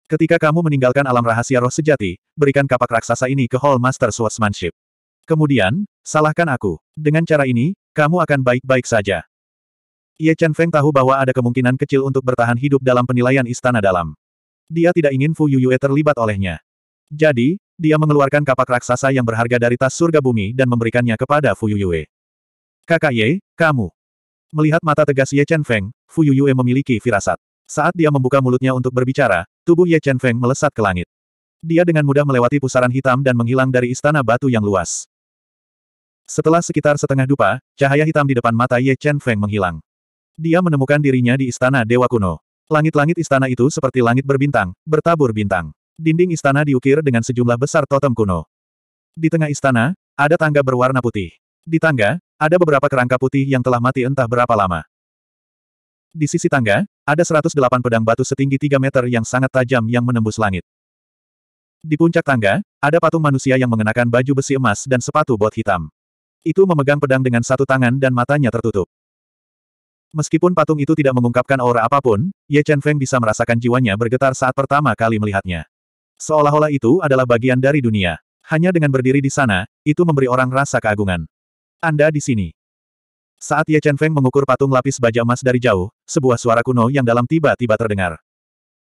Ketika kamu meninggalkan alam rahasia roh sejati, berikan kapak raksasa ini ke Hall Master Swordsmanship. Kemudian, salahkan aku. Dengan cara ini, kamu akan baik-baik saja. Ye Chen Feng tahu bahwa ada kemungkinan kecil untuk bertahan hidup dalam penilaian istana dalam. Dia tidak ingin Fu Yuyue terlibat olehnya. Jadi, dia mengeluarkan kapak raksasa yang berharga dari tas surga bumi dan memberikannya kepada Fu Yuyue. Kakak Ye, kamu. Melihat mata tegas Ye Chen Feng, Fu Yuyue memiliki firasat. Saat dia membuka mulutnya untuk berbicara, tubuh Ye Chen Feng melesat ke langit. Dia dengan mudah melewati pusaran hitam dan menghilang dari istana batu yang luas. Setelah sekitar setengah dupa, cahaya hitam di depan mata Ye Chen Feng menghilang. Dia menemukan dirinya di istana dewa kuno. Langit-langit istana itu seperti langit berbintang, bertabur bintang. Dinding istana diukir dengan sejumlah besar totem kuno. Di tengah istana, ada tangga berwarna putih. Di tangga, ada beberapa kerangka putih yang telah mati entah berapa lama. Di sisi tangga, ada 108 pedang batu setinggi 3 meter yang sangat tajam yang menembus langit. Di puncak tangga, ada patung manusia yang mengenakan baju besi emas dan sepatu bot hitam. Itu memegang pedang dengan satu tangan dan matanya tertutup. Meskipun patung itu tidak mengungkapkan aura apapun, Ye Chen Feng bisa merasakan jiwanya bergetar saat pertama kali melihatnya. Seolah-olah itu adalah bagian dari dunia. Hanya dengan berdiri di sana, itu memberi orang rasa keagungan. Anda di sini. Saat Ye Chen Feng mengukur patung lapis baja emas dari jauh, sebuah suara kuno yang dalam tiba-tiba terdengar.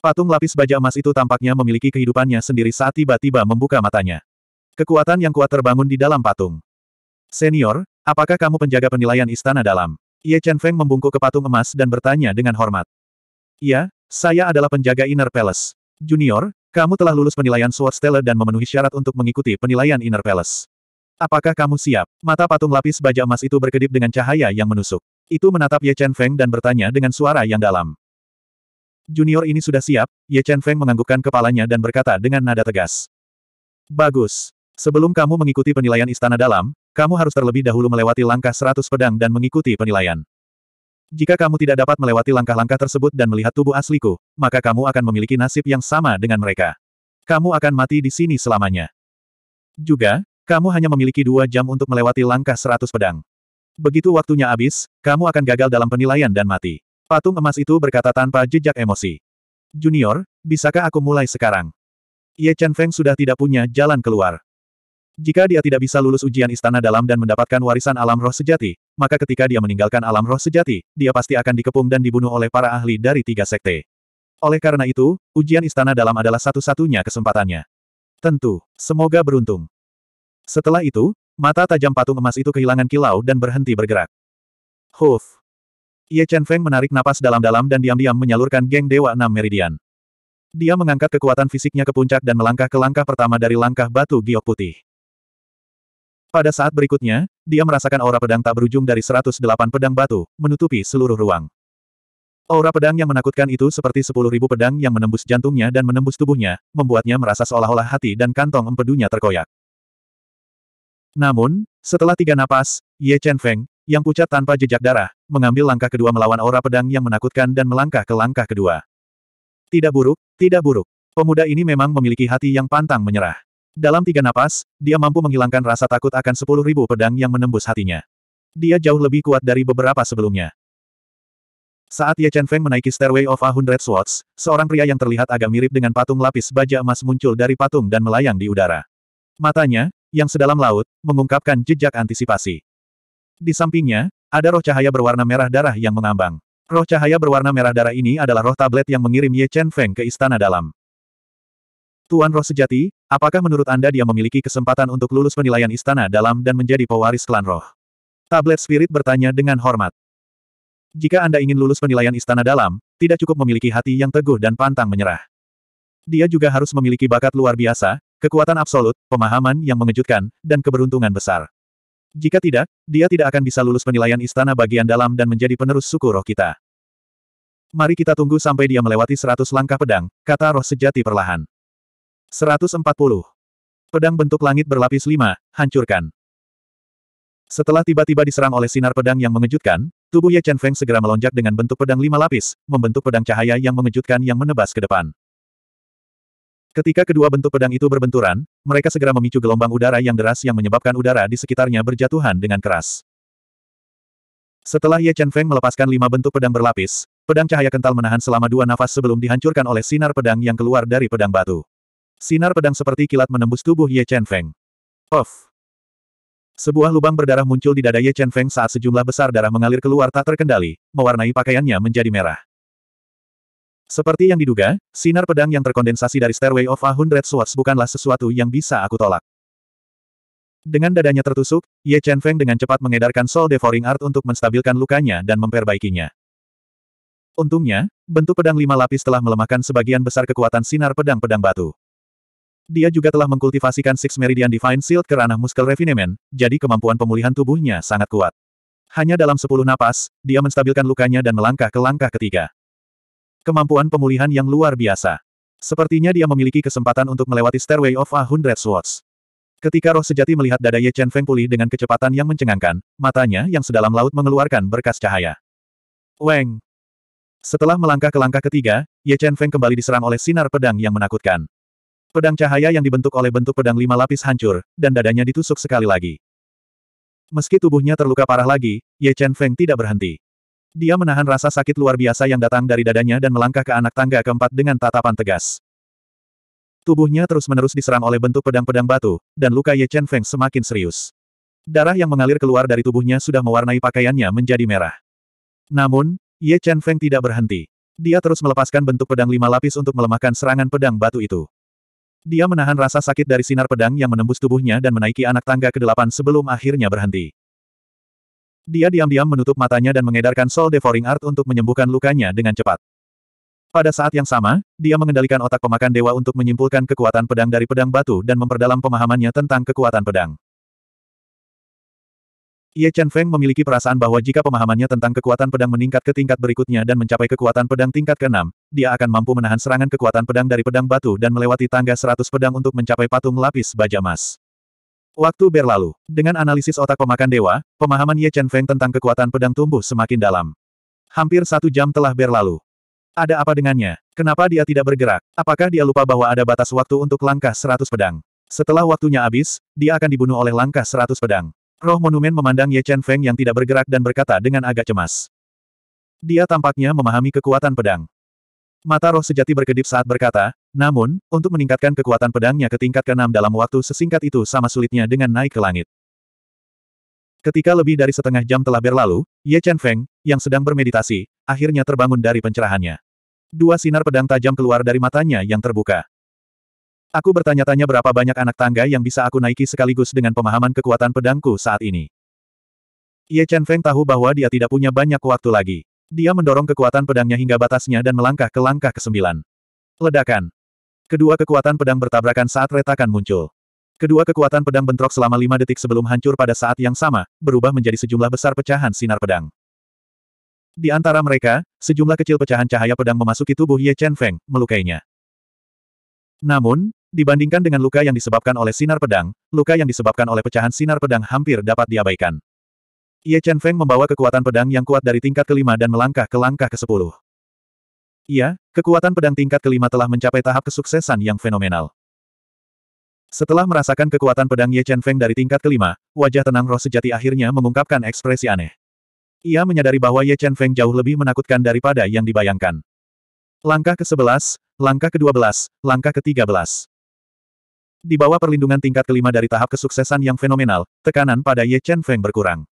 Patung lapis baja emas itu tampaknya memiliki kehidupannya sendiri saat tiba-tiba membuka matanya. Kekuatan yang kuat terbangun di dalam patung. Senior, apakah kamu penjaga penilaian istana dalam? Ye Chen Feng membungkuk ke patung emas dan bertanya dengan hormat. Ya, saya adalah penjaga Inner Palace. Junior, kamu telah lulus penilaian Sword Stellar dan memenuhi syarat untuk mengikuti penilaian Inner Palace. Apakah kamu siap? Mata patung lapis baja emas itu berkedip dengan cahaya yang menusuk. Itu menatap Ye Chen Feng dan bertanya dengan suara yang dalam. Junior ini sudah siap, Ye Chen Feng menganggukkan kepalanya dan berkata dengan nada tegas. Bagus. Sebelum kamu mengikuti penilaian istana dalam, kamu harus terlebih dahulu melewati langkah seratus pedang dan mengikuti penilaian. Jika kamu tidak dapat melewati langkah-langkah tersebut dan melihat tubuh asliku, maka kamu akan memiliki nasib yang sama dengan mereka. Kamu akan mati di sini selamanya. Juga, kamu hanya memiliki dua jam untuk melewati langkah seratus pedang. Begitu waktunya habis, kamu akan gagal dalam penilaian dan mati. Patung emas itu berkata tanpa jejak emosi. Junior, bisakah aku mulai sekarang? Ye Chen Feng sudah tidak punya jalan keluar. Jika dia tidak bisa lulus ujian istana dalam dan mendapatkan warisan alam roh sejati, maka ketika dia meninggalkan alam roh sejati, dia pasti akan dikepung dan dibunuh oleh para ahli dari tiga sekte. Oleh karena itu, ujian istana dalam adalah satu-satunya kesempatannya. Tentu, semoga beruntung. Setelah itu, mata tajam patung emas itu kehilangan kilau dan berhenti bergerak. Huf! Ye Chen Feng menarik napas dalam-dalam dan diam-diam menyalurkan geng Dewa Enam Meridian. Dia mengangkat kekuatan fisiknya ke puncak dan melangkah ke langkah pertama dari langkah batu giok putih. Pada saat berikutnya, dia merasakan aura pedang tak berujung dari 108 pedang batu, menutupi seluruh ruang. Aura pedang yang menakutkan itu seperti 10.000 pedang yang menembus jantungnya dan menembus tubuhnya, membuatnya merasa seolah-olah hati dan kantong empedunya terkoyak. Namun, setelah tiga napas, Ye Chen Feng, yang pucat tanpa jejak darah, mengambil langkah kedua melawan aura pedang yang menakutkan dan melangkah ke langkah kedua. Tidak buruk, tidak buruk. Pemuda ini memang memiliki hati yang pantang menyerah. Dalam tiga napas, dia mampu menghilangkan rasa takut akan sepuluh ribu pedang yang menembus hatinya. Dia jauh lebih kuat dari beberapa sebelumnya. Saat Ye Chen Feng menaiki Stairway of a Hundred Swords, seorang pria yang terlihat agak mirip dengan patung lapis baja emas muncul dari patung dan melayang di udara. Matanya, yang sedalam laut, mengungkapkan jejak antisipasi. Di sampingnya, ada roh cahaya berwarna merah darah yang mengambang. Roh cahaya berwarna merah darah ini adalah roh tablet yang mengirim Ye Chen Feng ke istana dalam. Tuan roh sejati, apakah menurut Anda dia memiliki kesempatan untuk lulus penilaian istana dalam dan menjadi pewaris klan roh? Tablet spirit bertanya dengan hormat. Jika Anda ingin lulus penilaian istana dalam, tidak cukup memiliki hati yang teguh dan pantang menyerah. Dia juga harus memiliki bakat luar biasa, Kekuatan absolut, pemahaman yang mengejutkan, dan keberuntungan besar. Jika tidak, dia tidak akan bisa lulus penilaian istana bagian dalam dan menjadi penerus suku roh kita. Mari kita tunggu sampai dia melewati seratus langkah pedang, kata roh sejati perlahan. 140. Pedang bentuk langit berlapis lima, hancurkan. Setelah tiba-tiba diserang oleh sinar pedang yang mengejutkan, tubuh Ye Chen Feng segera melonjak dengan bentuk pedang lima lapis, membentuk pedang cahaya yang mengejutkan yang menebas ke depan. Ketika kedua bentuk pedang itu berbenturan, mereka segera memicu gelombang udara yang deras yang menyebabkan udara di sekitarnya berjatuhan dengan keras. Setelah Ye Chen Feng melepaskan lima bentuk pedang berlapis, pedang cahaya kental menahan selama dua nafas sebelum dihancurkan oleh sinar pedang yang keluar dari pedang batu. Sinar pedang seperti kilat menembus tubuh Ye Chen Feng. Of! Sebuah lubang berdarah muncul di dada Ye Chen Feng saat sejumlah besar darah mengalir keluar tak terkendali, mewarnai pakaiannya menjadi merah. Seperti yang diduga, sinar pedang yang terkondensasi dari Stairway of a Hundred Swords bukanlah sesuatu yang bisa aku tolak. Dengan dadanya tertusuk, Ye Chen Feng dengan cepat mengedarkan Soul Devouring Art untuk menstabilkan lukanya dan memperbaikinya. Untungnya, bentuk pedang lima lapis telah melemahkan sebagian besar kekuatan sinar pedang-pedang batu. Dia juga telah mengkultivasikan Six Meridian Divine Shield ke ranah muskel refinement, jadi kemampuan pemulihan tubuhnya sangat kuat. Hanya dalam sepuluh napas, dia menstabilkan lukanya dan melangkah ke langkah ketiga. Kemampuan pemulihan yang luar biasa. Sepertinya dia memiliki kesempatan untuk melewati Stairway of a Hundred Swords. Ketika roh sejati melihat dada Ye Chen Feng pulih dengan kecepatan yang mencengangkan, matanya yang sedalam laut mengeluarkan berkas cahaya. Weng! Setelah melangkah ke langkah ketiga, Ye Chen Feng kembali diserang oleh sinar pedang yang menakutkan. Pedang cahaya yang dibentuk oleh bentuk pedang lima lapis hancur, dan dadanya ditusuk sekali lagi. Meski tubuhnya terluka parah lagi, Ye Chen Feng tidak berhenti. Dia menahan rasa sakit luar biasa yang datang dari dadanya dan melangkah ke anak tangga keempat dengan tatapan tegas. Tubuhnya terus-menerus diserang oleh bentuk pedang-pedang batu, dan luka Ye Chen Feng semakin serius. Darah yang mengalir keluar dari tubuhnya sudah mewarnai pakaiannya menjadi merah. Namun, Ye Chen Feng tidak berhenti. Dia terus melepaskan bentuk pedang lima lapis untuk melemahkan serangan pedang batu itu. Dia menahan rasa sakit dari sinar pedang yang menembus tubuhnya dan menaiki anak tangga ke delapan sebelum akhirnya berhenti. Dia diam-diam menutup matanya dan mengedarkan Soul Devouring Art untuk menyembuhkan lukanya dengan cepat. Pada saat yang sama, dia mengendalikan otak pemakan dewa untuk menyimpulkan kekuatan pedang dari pedang batu dan memperdalam pemahamannya tentang kekuatan pedang. Ye Chen Feng memiliki perasaan bahwa jika pemahamannya tentang kekuatan pedang meningkat ke tingkat berikutnya dan mencapai kekuatan pedang tingkat ke-6, dia akan mampu menahan serangan kekuatan pedang dari pedang batu dan melewati tangga 100 pedang untuk mencapai patung lapis baja emas. Waktu berlalu. Dengan analisis otak pemakan dewa, pemahaman Ye Chen Feng tentang kekuatan pedang tumbuh semakin dalam. Hampir satu jam telah berlalu. Ada apa dengannya? Kenapa dia tidak bergerak? Apakah dia lupa bahwa ada batas waktu untuk langkah seratus pedang? Setelah waktunya habis, dia akan dibunuh oleh langkah seratus pedang. Roh monumen memandang Ye Chen Feng yang tidak bergerak dan berkata dengan agak cemas. Dia tampaknya memahami kekuatan pedang. Mata roh sejati berkedip saat berkata, namun, untuk meningkatkan kekuatan pedangnya ke tingkat keenam dalam waktu sesingkat itu sama sulitnya dengan naik ke langit. Ketika lebih dari setengah jam telah berlalu, Ye Chen Feng, yang sedang bermeditasi, akhirnya terbangun dari pencerahannya. Dua sinar pedang tajam keluar dari matanya yang terbuka. Aku bertanya-tanya berapa banyak anak tangga yang bisa aku naiki sekaligus dengan pemahaman kekuatan pedangku saat ini. Ye Chen Feng tahu bahwa dia tidak punya banyak waktu lagi. Dia mendorong kekuatan pedangnya hingga batasnya dan melangkah ke langkah kesembilan. Ledakan. Kedua kekuatan pedang bertabrakan saat retakan muncul. Kedua kekuatan pedang bentrok selama lima detik sebelum hancur pada saat yang sama, berubah menjadi sejumlah besar pecahan sinar pedang. Di antara mereka, sejumlah kecil pecahan cahaya pedang memasuki tubuh Ye Chen Feng, melukainya. Namun, dibandingkan dengan luka yang disebabkan oleh sinar pedang, luka yang disebabkan oleh pecahan sinar pedang hampir dapat diabaikan. Ye Chen Feng membawa kekuatan pedang yang kuat dari tingkat kelima dan melangkah ke langkah ke sepuluh. Iya, kekuatan pedang tingkat kelima telah mencapai tahap kesuksesan yang fenomenal. Setelah merasakan kekuatan pedang Ye Chen Feng dari tingkat kelima, wajah tenang roh sejati akhirnya mengungkapkan ekspresi aneh. Ia menyadari bahwa Ye Chen Feng jauh lebih menakutkan daripada yang dibayangkan. Langkah ke-11, langkah ke-12, langkah ke-13. Di bawah perlindungan tingkat kelima dari tahap kesuksesan yang fenomenal, tekanan pada Ye Chen Feng berkurang.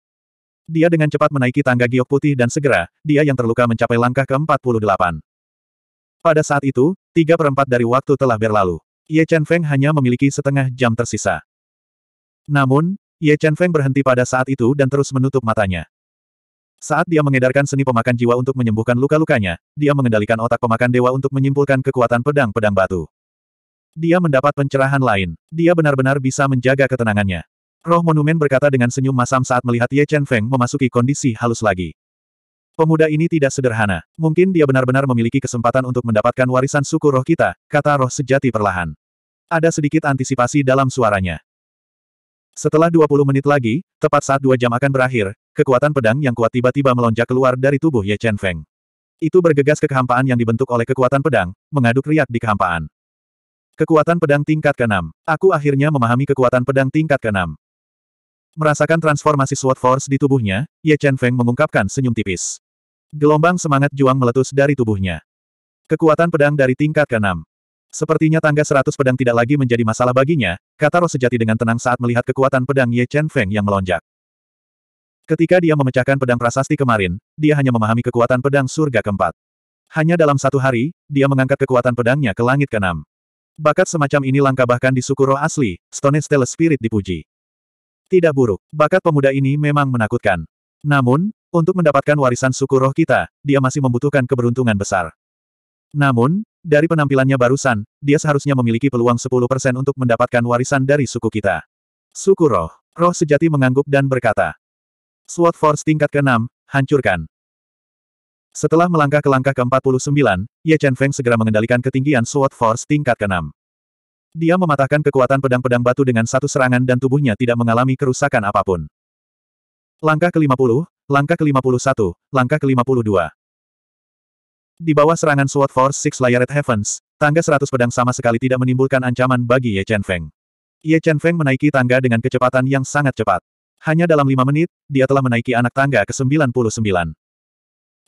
Dia dengan cepat menaiki tangga giok putih dan segera, dia yang terluka mencapai langkah ke-48. Pada saat itu, tiga perempat dari waktu telah berlalu. Ye Chen Feng hanya memiliki setengah jam tersisa. Namun, Ye Chen Feng berhenti pada saat itu dan terus menutup matanya. Saat dia mengedarkan seni pemakan jiwa untuk menyembuhkan luka-lukanya, dia mengendalikan otak pemakan dewa untuk menyimpulkan kekuatan pedang-pedang batu. Dia mendapat pencerahan lain. Dia benar-benar bisa menjaga ketenangannya. Roh monumen berkata dengan senyum masam saat melihat Ye Chen Feng memasuki kondisi halus lagi. Pemuda ini tidak sederhana. Mungkin dia benar-benar memiliki kesempatan untuk mendapatkan warisan suku roh kita, kata roh sejati perlahan. Ada sedikit antisipasi dalam suaranya. Setelah 20 menit lagi, tepat saat dua jam akan berakhir, kekuatan pedang yang kuat tiba-tiba melonjak keluar dari tubuh Ye Chen Feng. Itu bergegas ke kehampaan yang dibentuk oleh kekuatan pedang, mengaduk riak di kehampaan. Kekuatan pedang tingkat keenam. Aku akhirnya memahami kekuatan pedang tingkat keenam. Merasakan transformasi Sword Force di tubuhnya, Ye Chen Feng mengungkapkan senyum tipis. Gelombang semangat juang meletus dari tubuhnya. Kekuatan pedang dari tingkat ke-6. Sepertinya tangga seratus pedang tidak lagi menjadi masalah baginya, kata roh sejati dengan tenang saat melihat kekuatan pedang Ye Chen Feng yang melonjak. Ketika dia memecahkan pedang prasasti kemarin, dia hanya memahami kekuatan pedang surga keempat. Hanya dalam satu hari, dia mengangkat kekuatan pedangnya ke langit keenam. Bakat semacam ini langka bahkan di suku roh asli, Stone Stella Spirit dipuji. Tidak buruk, bakat pemuda ini memang menakutkan. Namun, untuk mendapatkan warisan suku roh kita, dia masih membutuhkan keberuntungan besar. Namun, dari penampilannya barusan, dia seharusnya memiliki peluang 10% untuk mendapatkan warisan dari suku kita. Suku roh. Roh sejati mengangguk dan berkata. Sword Force tingkat ke-6, hancurkan. Setelah melangkah ke langkah ke-49, Ye Chen Feng segera mengendalikan ketinggian Sword Force tingkat ke-6. Dia mematahkan kekuatan pedang-pedang batu dengan satu serangan dan tubuhnya tidak mengalami kerusakan apapun. Langkah ke-50, langkah ke-51, langkah ke-52. Di bawah serangan Sword Force Six at Heavens, tangga seratus pedang sama sekali tidak menimbulkan ancaman bagi Ye Chen Feng. Ye Chen Feng menaiki tangga dengan kecepatan yang sangat cepat. Hanya dalam lima menit, dia telah menaiki anak tangga ke-99.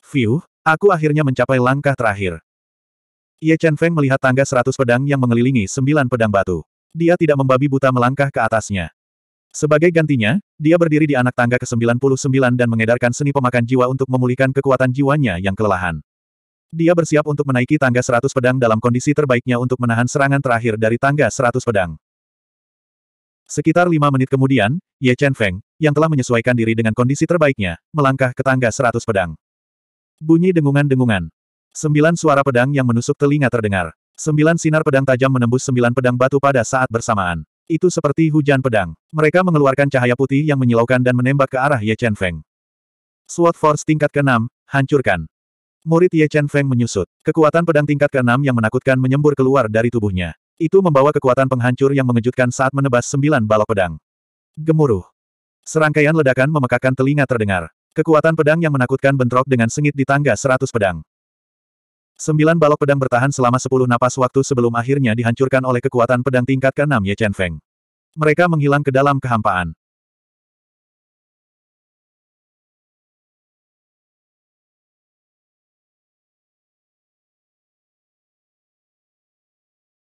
Fiu, aku akhirnya mencapai langkah terakhir. Ye Chen Feng melihat tangga seratus pedang yang mengelilingi sembilan pedang batu. Dia tidak membabi buta melangkah ke atasnya. Sebagai gantinya, dia berdiri di anak tangga ke-99 dan mengedarkan seni pemakan jiwa untuk memulihkan kekuatan jiwanya yang kelelahan. Dia bersiap untuk menaiki tangga seratus pedang dalam kondisi terbaiknya untuk menahan serangan terakhir dari tangga seratus pedang. Sekitar lima menit kemudian, Ye Chen Feng, yang telah menyesuaikan diri dengan kondisi terbaiknya, melangkah ke tangga seratus pedang. Bunyi dengungan-dengungan. Sembilan suara pedang yang menusuk telinga terdengar. Sembilan sinar pedang tajam menembus sembilan pedang batu pada saat bersamaan. Itu seperti hujan pedang. Mereka mengeluarkan cahaya putih yang menyilaukan dan menembak ke arah Ye Chen Feng. Sword Force tingkat ke-6, hancurkan. Murid Ye Chen Feng menyusut. Kekuatan pedang tingkat ke-6 yang menakutkan menyembur keluar dari tubuhnya. Itu membawa kekuatan penghancur yang mengejutkan saat menebas sembilan balok pedang. Gemuruh. Serangkaian ledakan memekakan telinga terdengar. Kekuatan pedang yang menakutkan bentrok dengan sengit di tangga seratus pedang. Sembilan balok pedang bertahan selama sepuluh napas waktu sebelum akhirnya dihancurkan oleh kekuatan pedang tingkat ke Ye Chen Feng. Mereka menghilang ke dalam kehampaan.